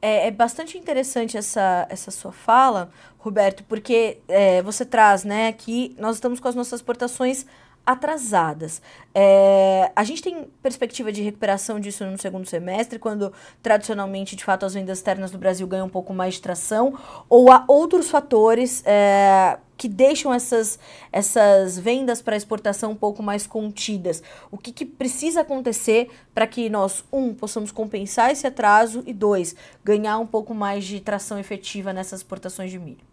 Speaker 2: É,
Speaker 1: é bastante interessante essa, essa sua fala, Roberto, porque é, você traz, né, que nós estamos com as nossas exportações atrasadas. É, a gente tem perspectiva de recuperação disso no segundo semestre, quando tradicionalmente, de fato, as vendas externas do Brasil ganham um pouco mais de tração, ou há outros fatores é, que deixam essas, essas vendas para exportação um pouco mais contidas? O que, que precisa acontecer para que nós, um, possamos compensar esse atraso e, dois, ganhar um pouco mais de tração efetiva nessas exportações de milho?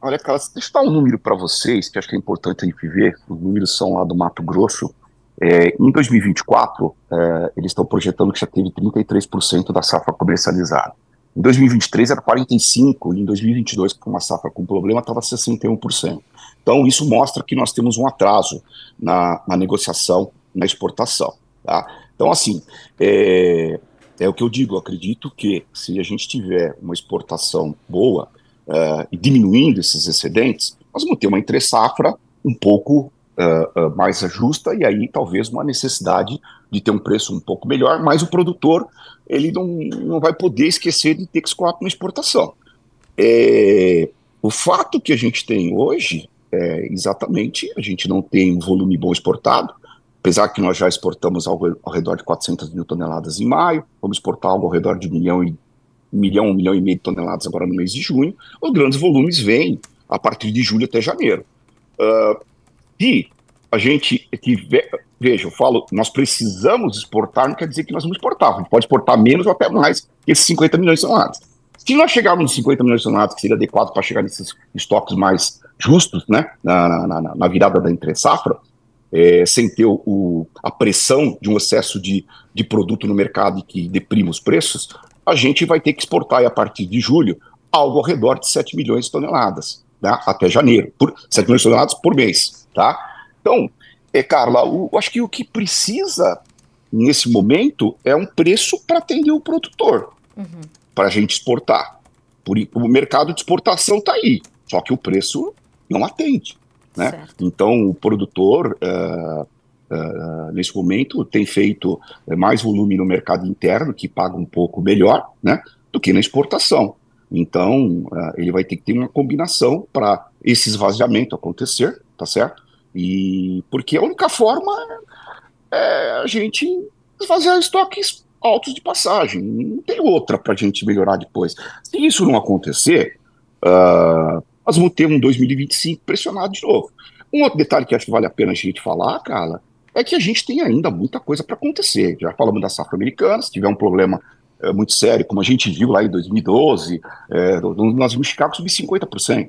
Speaker 2: Olha, cara, deixa eu dar um número para vocês, que acho que é importante a gente ver. Os números são lá do Mato Grosso. É, em 2024, é, eles estão projetando que já teve 33% da safra comercializada. Em 2023 era 45%, e em 2022, com uma safra com problema, estava 61%. Então, isso mostra que nós temos um atraso na, na negociação, na exportação. Tá? Então, assim, é, é o que eu digo, eu acredito que se a gente tiver uma exportação boa, uh, diminuindo esses excedentes, nós vamos ter uma entre-safra um pouco uh, mais ajusta e aí talvez uma necessidade de ter um preço um pouco melhor, mas o produtor ele não, não vai poder esquecer de ter que escoar para uma exportação. É, o fato que a gente tem hoje é exatamente, a gente não tem um volume bom exportado, apesar que nós já exportamos algo ao redor de 400 mil toneladas em maio, vamos exportar algo ao redor de 1 milhão e milhão, um milhão e meio de toneladas agora no mês de junho, os grandes volumes vêm a partir de julho até janeiro. Uh, ah, e a gente tiver, veja, eu falo, nós precisamos exportar, não quer dizer que nós vamos exportar, a gente pode exportar menos ou até mais que esses 50 milhões de toneladas. Se nós chegarmos nos 50 milhões de toneladas, que seria adequado para chegar nesses estoques mais justos, né, na, na, na virada da entre-safra, é, sem ter o, a pressão de um excesso de, de produto no mercado que deprima os preços, a gente vai ter que exportar, a partir de julho, algo ao redor de 7 milhões de toneladas, né? até janeiro, por, 7 milhões de toneladas por mês. Tá? Então, é, Carla, o, acho que o que precisa nesse momento é um preço para atender o produtor, uhum. para a gente exportar. Por, o mercado de exportação está aí, só que o preço não atende. Né? Então, o produtor, uh, uh, nesse momento tem feito eh, mais volume no mercado interno, que paga um pouco melhor, né, do que na exportação. Então, uh, ele vai ter que ter uma combinação para esse esvaziamento acontecer, tá certo? E porque a única forma é, é a gente esvaziar estoques altos de passagem, não tem outra para a gente melhorar depois. Se isso não acontecer, uh, nós vamos ter um 2025 pressionado de novo. Um outro detalhe que acho que vale a pena a gente falar, Carla, é que a gente tem ainda muita coisa para acontecer. Já falamos da safra americana, se tiver um problema é, muito sério, como a gente viu lá em 2012, é, eh, nós vimos Chicago subir 50%.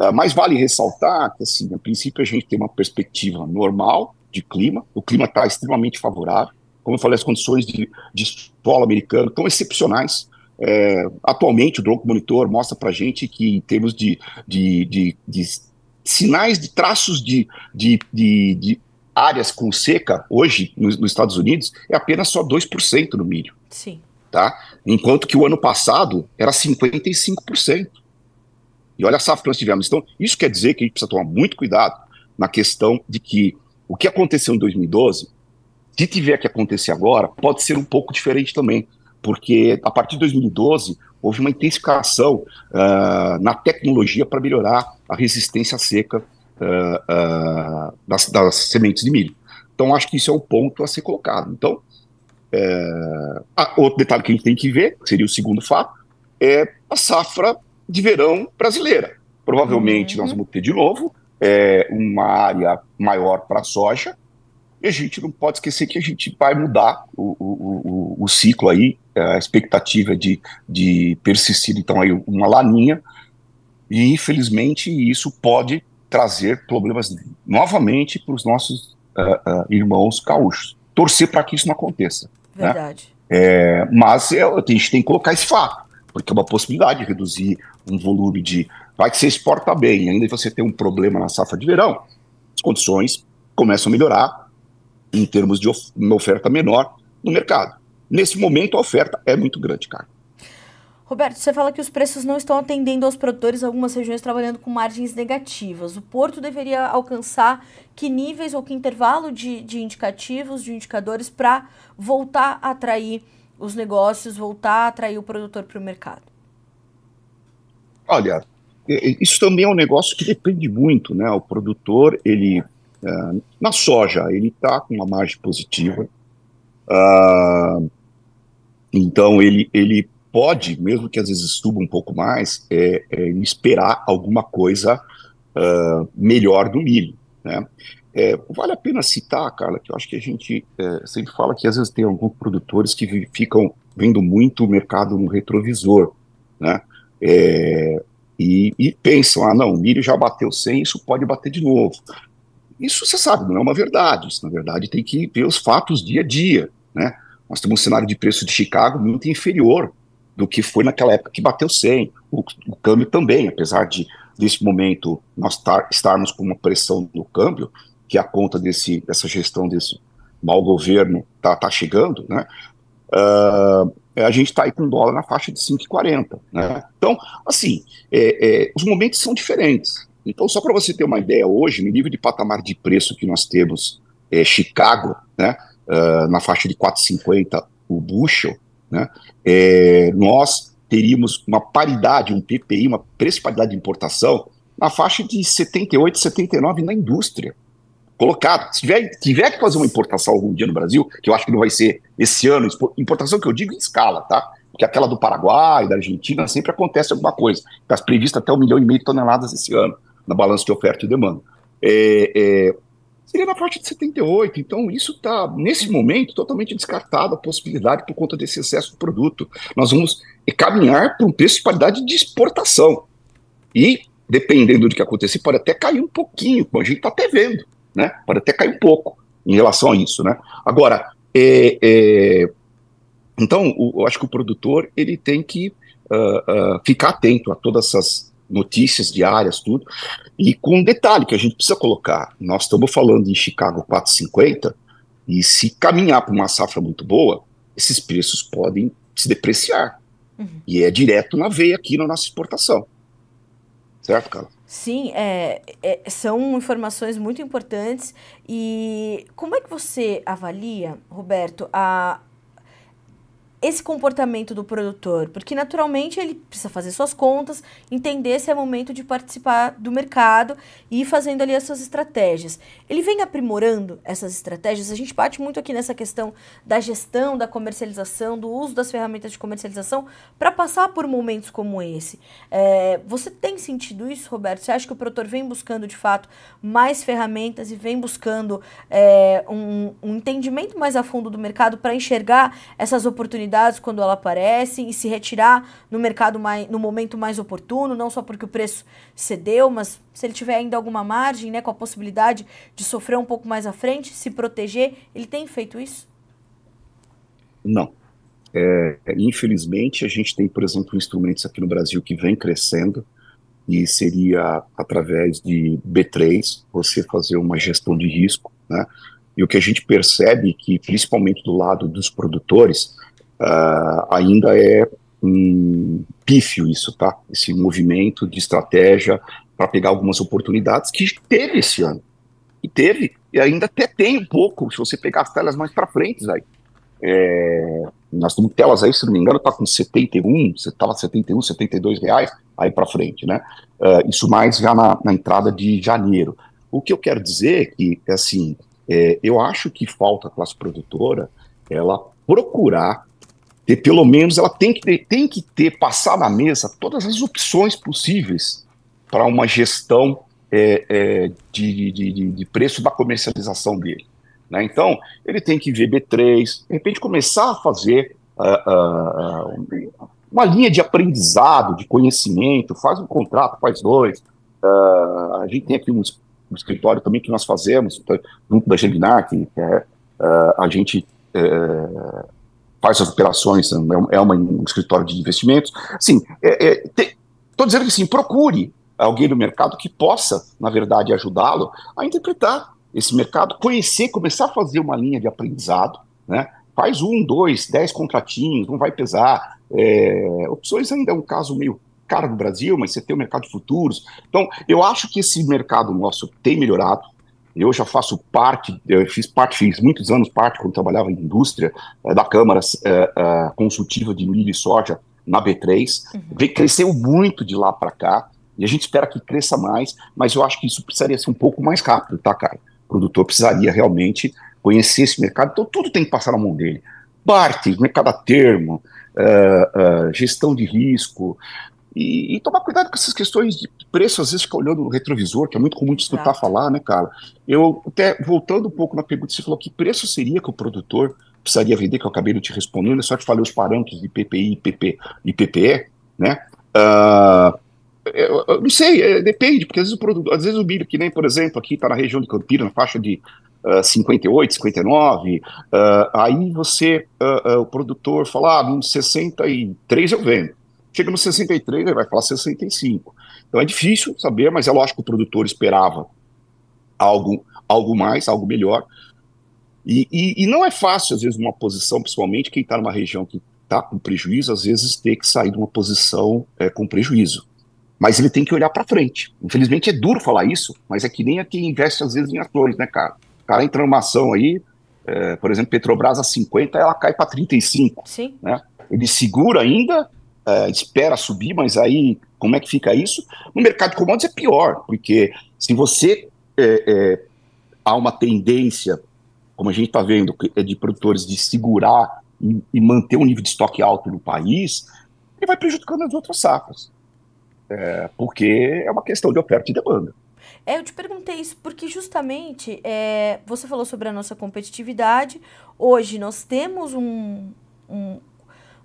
Speaker 2: É, ah, mas vale ressaltar que, assim, a princípio a gente tem uma perspectiva normal de clima, o clima está extremamente favorável, como eu falei, as condições de, de solo americano estão excepcionais, é, atualmente o Drone Monitor mostra para a gente que em termos de, de, de, de sinais de traços de, de, de, áreas com seca, hoje, nos, nos Estados Unidos, é apenas só 2% no milho. Sim. Tá? Enquanto que o ano passado era 55%. E olha a safra que nós tivemos. Então, isso quer dizer que a gente precisa tomar muito cuidado na questão de que o que aconteceu em 2012, se tiver que acontecer agora, pode ser um pouco diferente também. Porque a partir de 2012 houve uma intensificação uh, na tecnologia para melhorar a resistência à seca uh, das, das, sementes de milho. Então, acho que isso é um ponto a ser colocado. Então, eh, outro detalhe que a gente tem que ver, que seria o segundo fato, é a safra de verão brasileira. Provavelmente uhum. nós vamos ter de novo é, uma área maior para soja, e a gente não pode esquecer que a gente vai mudar o, o, o, o ciclo aí, a expectativa de, de persistir, então, aí uma laninha, e infelizmente isso pode trazer problemas novamente para os nossos uh, uh, irmãos caúchos. Torcer para que isso não aconteça. Né? Verdade. Né? É, mas é, a gente tem que colocar esse fato, porque é uma possibilidade de reduzir um volume de. Vai que você exporta bem, ainda você tem um problema na safra de verão, as condições começam a melhorar em termos de of uma oferta menor no mercado. Nesse momento, a oferta é muito grande, cara.
Speaker 1: Roberto, você fala que os preços não estão atendendo aos produtores, algumas regiões trabalhando com margens negativas. O porto deveria alcançar que níveis ou que intervalo de, de indicativos, de indicadores, para voltar a atrair os negócios, voltar a atrair o produtor para o mercado?
Speaker 2: Olha, isso também é um negócio que depende muito, né? O produtor, ele é, na soja, ele está com uma margem positiva, ah, então ele, ele pode, mesmo que às vezes suba um pouco mais, é, é esperar alguma coisa uh, melhor do milho. Né? É, vale a pena citar, Carla, que eu acho que a gente é, sempre fala que às vezes tem alguns produtores que ficam vendo muito o mercado no retrovisor, né? É, e, e, pensam, ah, não, o milho já bateu 100, isso pode bater de novo. Isso você sabe, não é uma verdade. Isso, na verdade, tem que ver os fatos dia a dia, né? Nós temos um cenário de preço de Chicago muito inferior do que foi naquela época que bateu 100. O, o câmbio também, apesar de nesse momento nós tar, tá, estarmos com uma pressão no câmbio, que é a conta desse, dessa gestão desse mau governo está tá chegando, né? Uh, a gente está aí com dólar na faixa de 5,40. Né? Então, assim, é, é, os momentos são diferentes. Então, só para você ter uma ideia, hoje, no nível de patamar de preço que nós temos, é, Chicago, né, uh, na faixa de 4,50 o bushel, né? É, nós teríamos uma paridade, um PPI, uma preço paridade de importação, na faixa de 78, 79 na indústria. Colocado. Se tiver, tiver que fazer uma importação algum dia no Brasil, que eu acho que não vai ser esse ano, importação que eu digo em escala, tá? Porque aquela do Paraguai, da Argentina, sempre acontece alguma coisa. Está prevista até um milhão e meio de toneladas esse ano, na balança de oferta e demanda. É, é, seria na faixa de 78. Então, isso está, nesse momento, totalmente descartada a possibilidade por conta desse excesso de produto. Nós vamos caminhar para um preço de paridade de exportação. E, dependendo do que acontecer, pode até cair um pouquinho, como a gente está até vendo, né? Pode até cair um pouco em relação a isso, né? Agora, é, é, então, o, eu acho que o produtor ele tem que uh, uh, ficar atento a todas essas notícias diárias, tudo. E com um detalhe que a gente precisa colocar: nós estamos falando em Chicago 450, e se caminhar para uma safra muito boa, esses preços podem se depreciar. Uhum. E é direto na veia aqui na nossa exportação. Certo, Carla?
Speaker 1: Sim, é, é, são informações muito importantes. E como é que você avalia, Roberto, a, esse comportamento do produtor, porque naturalmente ele precisa fazer suas contas, entender se é momento de participar do mercado e ir fazendo ali as suas estratégias. Ele vem aprimorando essas estratégias, a gente bate muito aqui nessa questão da gestão, da comercialização, do uso das ferramentas de comercialização para passar por momentos como esse. É, você tem sentido isso, Roberto? Você acha que o produtor vem buscando de fato mais ferramentas e vem buscando é, um, um entendimento mais a fundo do mercado para enxergar essas oportunidades? oportunidades quando ela aparece e se retirar no mercado mais, no momento mais oportuno, não só porque o preço cedeu, mas se ele tiver ainda alguma margem, né, com a possibilidade de sofrer um pouco mais à frente, se proteger, ele tem feito isso?
Speaker 2: Não. É, infelizmente, a gente tem, por exemplo, instrumentos aqui no Brasil que vem crescendo, e seria através de B3 você fazer uma gestão de risco, né? E o que a gente percebe é que, principalmente do lado dos produtores, Uh, ainda é um pífio isso, tá? Esse movimento de estratégia para pegar algumas oportunidades que teve esse ano. E teve, e ainda até tem um pouco, se você pegar as telas mais para frente, aí. É, nós temos telas aí, se não me engano, tá com 71, você tava 71, 72 reais aí para frente, né? Uh, isso mais já na, na, entrada de janeiro. O que eu quero dizer é que, é assim, é, eu acho que falta a classe produtora ela procurar ter pelo menos, ela tem que ter, tem que ter passar na mesa todas as opções possíveis para uma gestão é, é, de, de, de, de, preço da comercialização dele. Né? Então, ele tem que ver B3, de repente começar a fazer uh, uh, uma linha de aprendizado, de conhecimento, faz um contrato, faz dois. Uh, a gente tem aqui um, um, escritório também que nós fazemos, junto da Geminar, que é, a gente eh, faz suas operações, é, é, uma, um escritório de investimentos. Assim, é, é, estou dizendo que sim, procure alguém do mercado que possa, na verdade, ajudá-lo a interpretar esse mercado, conhecer, começar a fazer uma linha de aprendizado, né? Faz um, dois, dez contratinhos, não vai pesar. É, opções ainda é um caso meio caro no Brasil, mas você tem o mercado de futuros. Então, eu acho que esse mercado nosso tem melhorado, eu já faço parte, eu fiz parte, fiz muitos anos parte, quando trabalhava em indústria, é, da Câmara é, Consultiva de Milho e Soja na B3. Uhum. Cresceu muito de lá para cá, e a gente espera que cresça mais, mas eu acho que isso precisaria ser um pouco mais rápido, tá, cara? O produtor precisaria realmente conhecer esse mercado, então tudo tem que passar na mão dele. Parte, mercado né, a termo, uh, uh, gestão de risco, e, e, tomar cuidado com essas questões de preço, às vezes fica olhando o retrovisor, que é muito comum de escutar falar, né, cara? Eu, até voltando um pouco na pergunta, você falou que preço seria que o produtor precisaria vender, que eu acabei de te respondendo, é só te falei os parâmetros de PPI e PPE né? Uh, eu, eu, não sei, é, depende, porque às vezes o produto, às vezes o milho, que nem, por exemplo, aqui está na região de Campinas, na faixa de uh, 58, 59, uh, aí você, uh, o produtor fala, ah, 63 eu vendo. Chega no 63, ele vai falar 65. Então é difícil saber, mas é lógico que o produtor esperava algo, algo mais, algo melhor. E, e, e não é fácil, às vezes, uma posição, principalmente quem está numa região que está com prejuízo, às vezes ter que sair de uma posição é, com prejuízo. Mas ele tem que olhar para frente. Infelizmente é duro falar isso, mas é que nem a quem investe às vezes em ações, né, cara? O cara entra numa ação aí, é, por exemplo, Petrobras a 50, ela cai para 35. Sim. Né? Ele segura ainda, uh, espera subir, mas aí como é que fica isso? No mercado de commodities é pior, porque se você é, é, há uma tendência, como a gente está vendo, é de produtores de segurar e, e, manter um nível de estoque alto no país, ele vai prejudicando as outras safras. É, porque é uma questão de oferta e demanda.
Speaker 1: É, eu te perguntei isso porque justamente é, você falou sobre a nossa competitividade. Hoje nós temos um, um,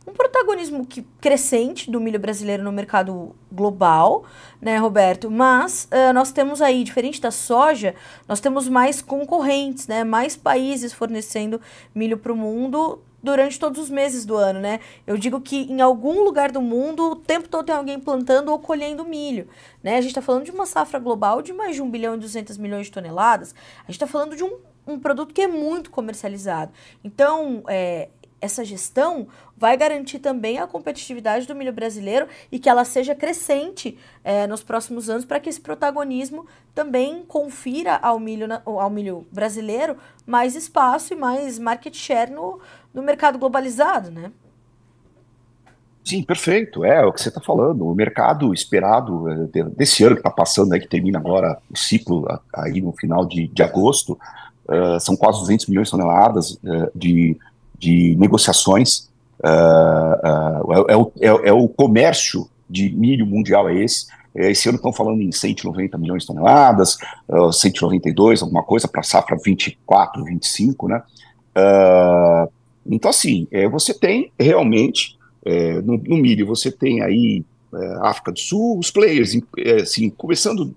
Speaker 1: um protagonismo que, crescente do milho brasileiro no mercado global, né, Roberto? Mas uh, nós temos aí, diferente da soja, nós temos mais concorrentes, né? Mais países fornecendo milho para o mundo durante todos os meses do ano, né? Eu digo que em algum lugar do mundo, o tempo todo tem alguém plantando ou colhendo milho, né? A gente está falando de uma safra global de mais de 1 bilhão e 200 milhões de toneladas. A gente está falando de um, um produto que é muito comercializado. Então, é, essa gestão vai garantir também a competitividade do milho brasileiro e que ela seja crescente é, nos próximos anos para que esse protagonismo também confira ao milho, ao milho brasileiro mais espaço e mais market share no, no mercado globalizado, né?
Speaker 2: Sim, perfeito. É, é o que você está falando. O mercado esperado é, desse ano que está passando, né que termina agora o ciclo, aí no final de, de agosto, Uh, são quase 200 milhões de toneladas uh, de de negociações. Uh, uh, é, o, é, é, o comércio de milho mundial é esse. É, esse ano estão falando em 190 milhões de toneladas, uh, ah, 192, alguma coisa, para safra 24, 25, né? então, assim, é, você tem realmente, é, no, no, milho, você tem aí África do Sul, os players, assim, começando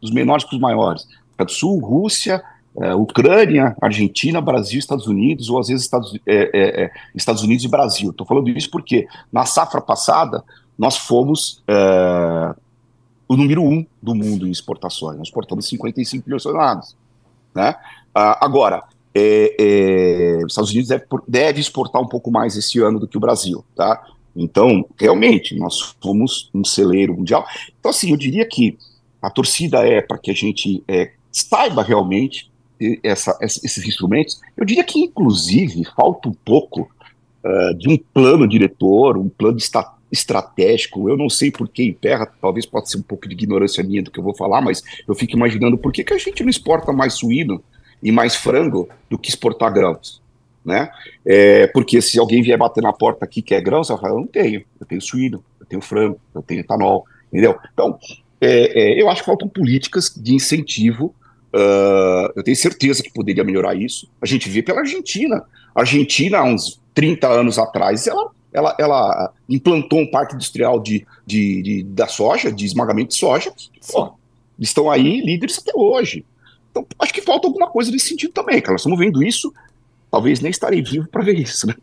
Speaker 2: dos menores para os maiores, África do Sul, Rússia, é, Ucrânia, Argentina, Brasil, Estados Unidos, ou às vezes Estados, é, é, é Estados Unidos e Brasil. Estou falando isso porque na safra passada nós fomos é, o número um do mundo em exportações, nós exportamos 55 milhões de toneladas. Né? Ah, agora, é, é, Estados Unidos deve, deve, exportar um pouco mais esse ano do que o Brasil, tá? Então, realmente, nós fomos um celeiro mundial. Então, assim, eu diria que a torcida é para que a gente é, saiba realmente essa, esses instrumentos, eu diria que, inclusive, falta um pouco uh, de um plano diretor, um plano estratégico. Eu não sei por que emperra, talvez possa ser um pouco de ignorância minha do que eu vou falar, mas eu fico imaginando por que, que a gente não exporta mais suíno e mais frango do que exportar grãos. Né? É, porque se alguém vier bater na porta aqui que é grãos, eu falo eu não tenho, eu tenho suíno, eu tenho frango, eu tenho etanol, entendeu? Então, é, é, eu acho que faltam políticas de incentivo Uh, eu tenho certeza que poderia melhorar isso. A gente vê pela Argentina. A Argentina, há uns 30 anos atrás, ela, ela, ela implantou um parque industrial de, de, de da soja, de esmagamento de soja. Pô, estão aí líderes até hoje. Então, acho que falta alguma coisa nesse sentido também, cara. Nós estamos vendo isso, talvez nem estarei vivo para ver isso, né?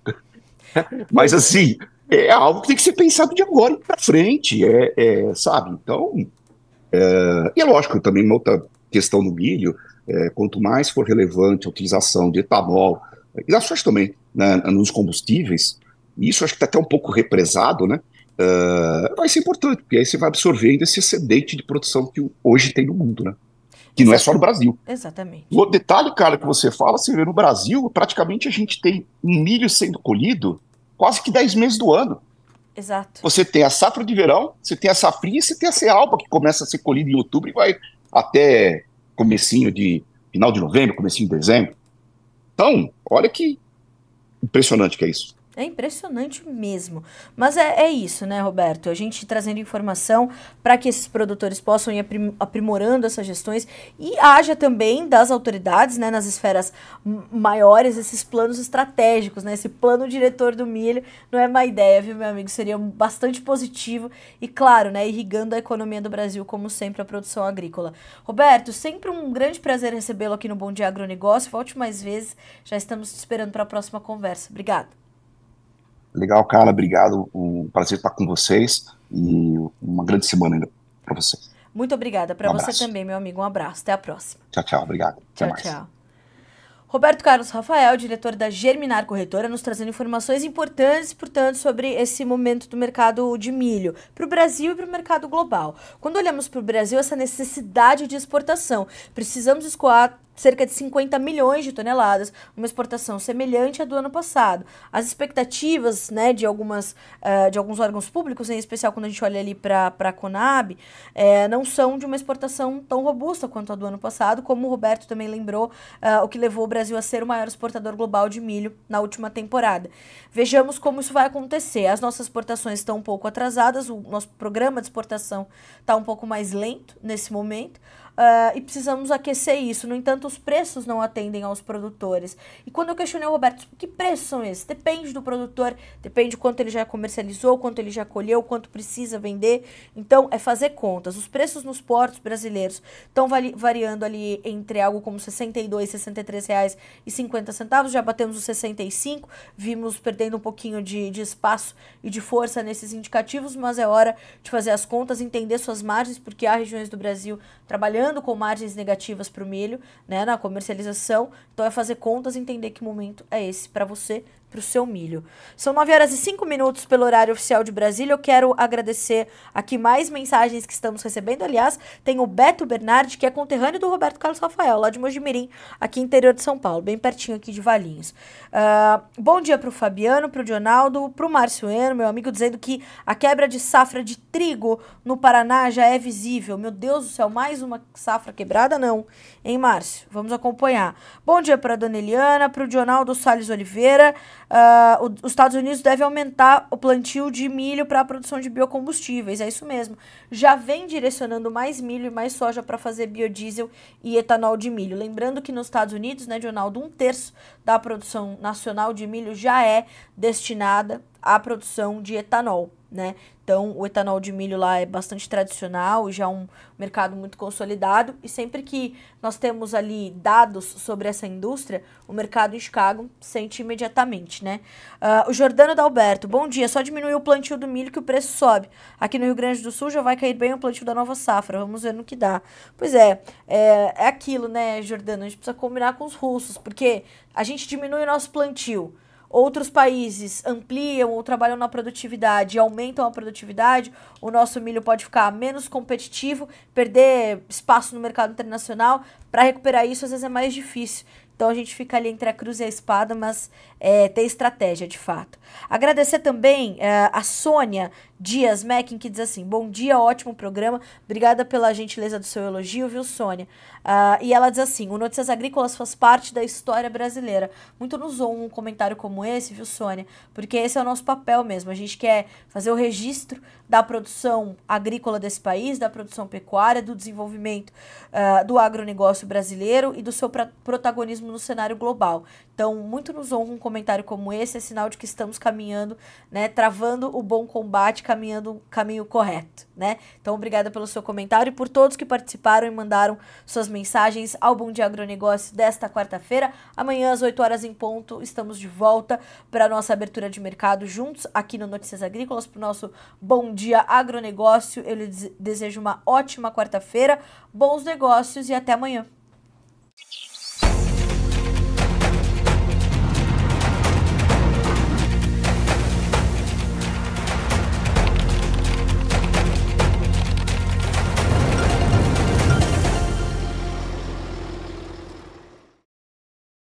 Speaker 2: <laughs> Mas, assim, é algo que tem que ser pensado de agora para frente, é, é, sabe? Então, é, e é lógico, também uma outra questão do milho, é, quanto mais for relevante a utilização de etanol, e acho que também né, nos combustíveis, isso acho que está até um pouco represado, né? Uh, vai ser importante, porque aí você vai absorvendo esse excedente de produção que hoje tem no mundo, né? Que Exatamente. não é só no Brasil.
Speaker 1: Exatamente. O
Speaker 2: detalhe, cara, que você fala, você vê no Brasil, praticamente a gente tem um milho sendo colhido quase que 10 meses do ano. Exato. Você tem a safra de verão, você tem a safrinha, você tem a cealba que começa a ser colhida em outubro e vai até comecinho de final de novembro, comecinho de dezembro. Então, olha que impressionante que é isso.
Speaker 1: É impressionante mesmo. Mas é, é, isso, né, Roberto? A gente trazendo informação para que esses produtores possam ir aprimorando essas gestões e haja também das autoridades, né, nas esferas maiores, esses planos estratégicos, né? Esse plano diretor do milho não é má ideia, viu, meu amigo? Seria bastante positivo e, claro, né, irrigando a economia do Brasil, como sempre, a produção agrícola. Roberto, sempre um grande prazer recebê-lo aqui no Bom Dia Agronegócio. Volte mais vezes, já estamos te esperando para a próxima conversa. Obrigada.
Speaker 2: Legal, Carla, obrigado. Um prazer estar com vocês e uma grande semana ainda para vocês.
Speaker 1: Muito obrigada para um você também, meu amigo. Um abraço. Até a próxima.
Speaker 2: Tchau, tchau. Obrigado. Até tchau, mais. tchau.
Speaker 1: Roberto Carlos Rafael, diretor da Germinar Corretora, nos trazendo informações importantes, portanto, sobre esse momento do mercado de milho para o Brasil e para o mercado global. Quando olhamos para o Brasil, essa necessidade de exportação, precisamos escoar cerca de 50 milhões de toneladas, uma exportação semelhante à do ano passado. As expectativas né, de, algumas, uh, de alguns órgãos públicos, em especial quando a gente olha ali para a Conab, é, não são de uma exportação tão robusta quanto a do ano passado, como o Roberto também lembrou, uh, o que levou o Brasil a ser o maior exportador global de milho na última temporada. Vejamos como isso vai acontecer. As nossas exportações estão um pouco atrasadas, o nosso programa de exportação está um pouco mais lento nesse momento. Uh, e precisamos aquecer isso. No entanto, os preços não atendem aos produtores. E quando eu questionei o Roberto, que preços são esses? Depende do produtor, depende quanto ele já comercializou, quanto ele já colheu, quanto precisa vender. Então, é fazer contas. Os preços nos portos brasileiros estão variando ali entre algo como R$ 62, R$ 63 reais e 50 centavos. Já batemos os 65, vimos perdendo um pouquinho de, de espaço e de força nesses indicativos, mas é hora de fazer as contas, entender suas margens, porque há regiões do Brasil trabalhando com margens negativas para o milho, né, na comercialização. Então é fazer contas, e entender que momento é esse para você para o seu milho. São 9 horas e 5 minutos pelo horário oficial de Brasília. Eu quero agradecer aqui mais mensagens que estamos recebendo. Aliás, tem o Beto Bernardi, que é conterrâneo do Roberto Carlos Rafael, lá de Mojimirim, aqui interior de São Paulo, bem pertinho aqui de Valinhos. Uh, bom dia para o Fabiano, para o Dionaldo, para o Márcio Eno, meu amigo, dizendo que a quebra de safra de trigo no Paraná já é visível. Meu Deus do céu, mais uma safra quebrada? Não, hein, Márcio? Vamos acompanhar. Bom dia para a Dona Eliana, para o Dionaldo Salles Oliveira. Uh, os Estados Unidos deve aumentar o plantio de milho para a produção de biocombustíveis, é isso mesmo. Já vem direcionando mais milho e mais soja para fazer biodiesel e etanol de milho. Lembrando que nos Estados Unidos, né, Jonaldo, um terço da produção nacional de milho já é destinada à produção de etanol né? Então, o etanol de milho lá é bastante tradicional, já é um mercado muito consolidado, e sempre que nós temos ali dados sobre essa indústria, o mercado em Chicago sente imediatamente, né? Uh, o Jordano Dalberto, bom dia, só diminuiu o plantio do milho que o preço sobe. Aqui no Rio Grande do Sul já vai cair bem o plantio da nova safra, vamos ver no que dá. Pois é, é, é aquilo, né, Jordano? A gente precisa combinar com os russos, porque a gente diminui o nosso plantio, outros países ampliam ou trabalham na produtividade e aumentam a produtividade, o nosso milho pode ficar menos competitivo, perder espaço no mercado internacional. Para recuperar isso, às vezes é mais difícil. Então a gente fica ali entre a cruz e a espada, mas é, ter estratégia de fato. Agradecer também é, a Sônia, Dias Mackin, que diz assim: Bom dia, ótimo programa. Obrigada pela gentileza do seu elogio, viu, Sônia? Uh, e ela diz assim: O Notícias Agrícolas faz parte da história brasileira. Muito nos honra um comentário como esse, viu, Sônia? Porque esse é o nosso papel mesmo. A gente quer fazer o registro da produção agrícola desse país, da produção pecuária, do desenvolvimento uh, do agronegócio brasileiro e do seu protagonismo no cenário global. Então, muito nos honra um comentário como esse, é sinal de que estamos caminhando, né, travando o bom combate caminhando o caminho correto, né? Então, obrigada pelo seu comentário e por todos que participaram e mandaram suas mensagens ao Bom Dia Agronegócio desta quarta-feira. Amanhã, às 8 horas em ponto, estamos de volta para a nossa abertura de mercado juntos aqui no Notícias Agrícolas, para o nosso Bom Dia Agronegócio. Eu lhe desejo uma ótima quarta-feira, bons negócios e até amanhã.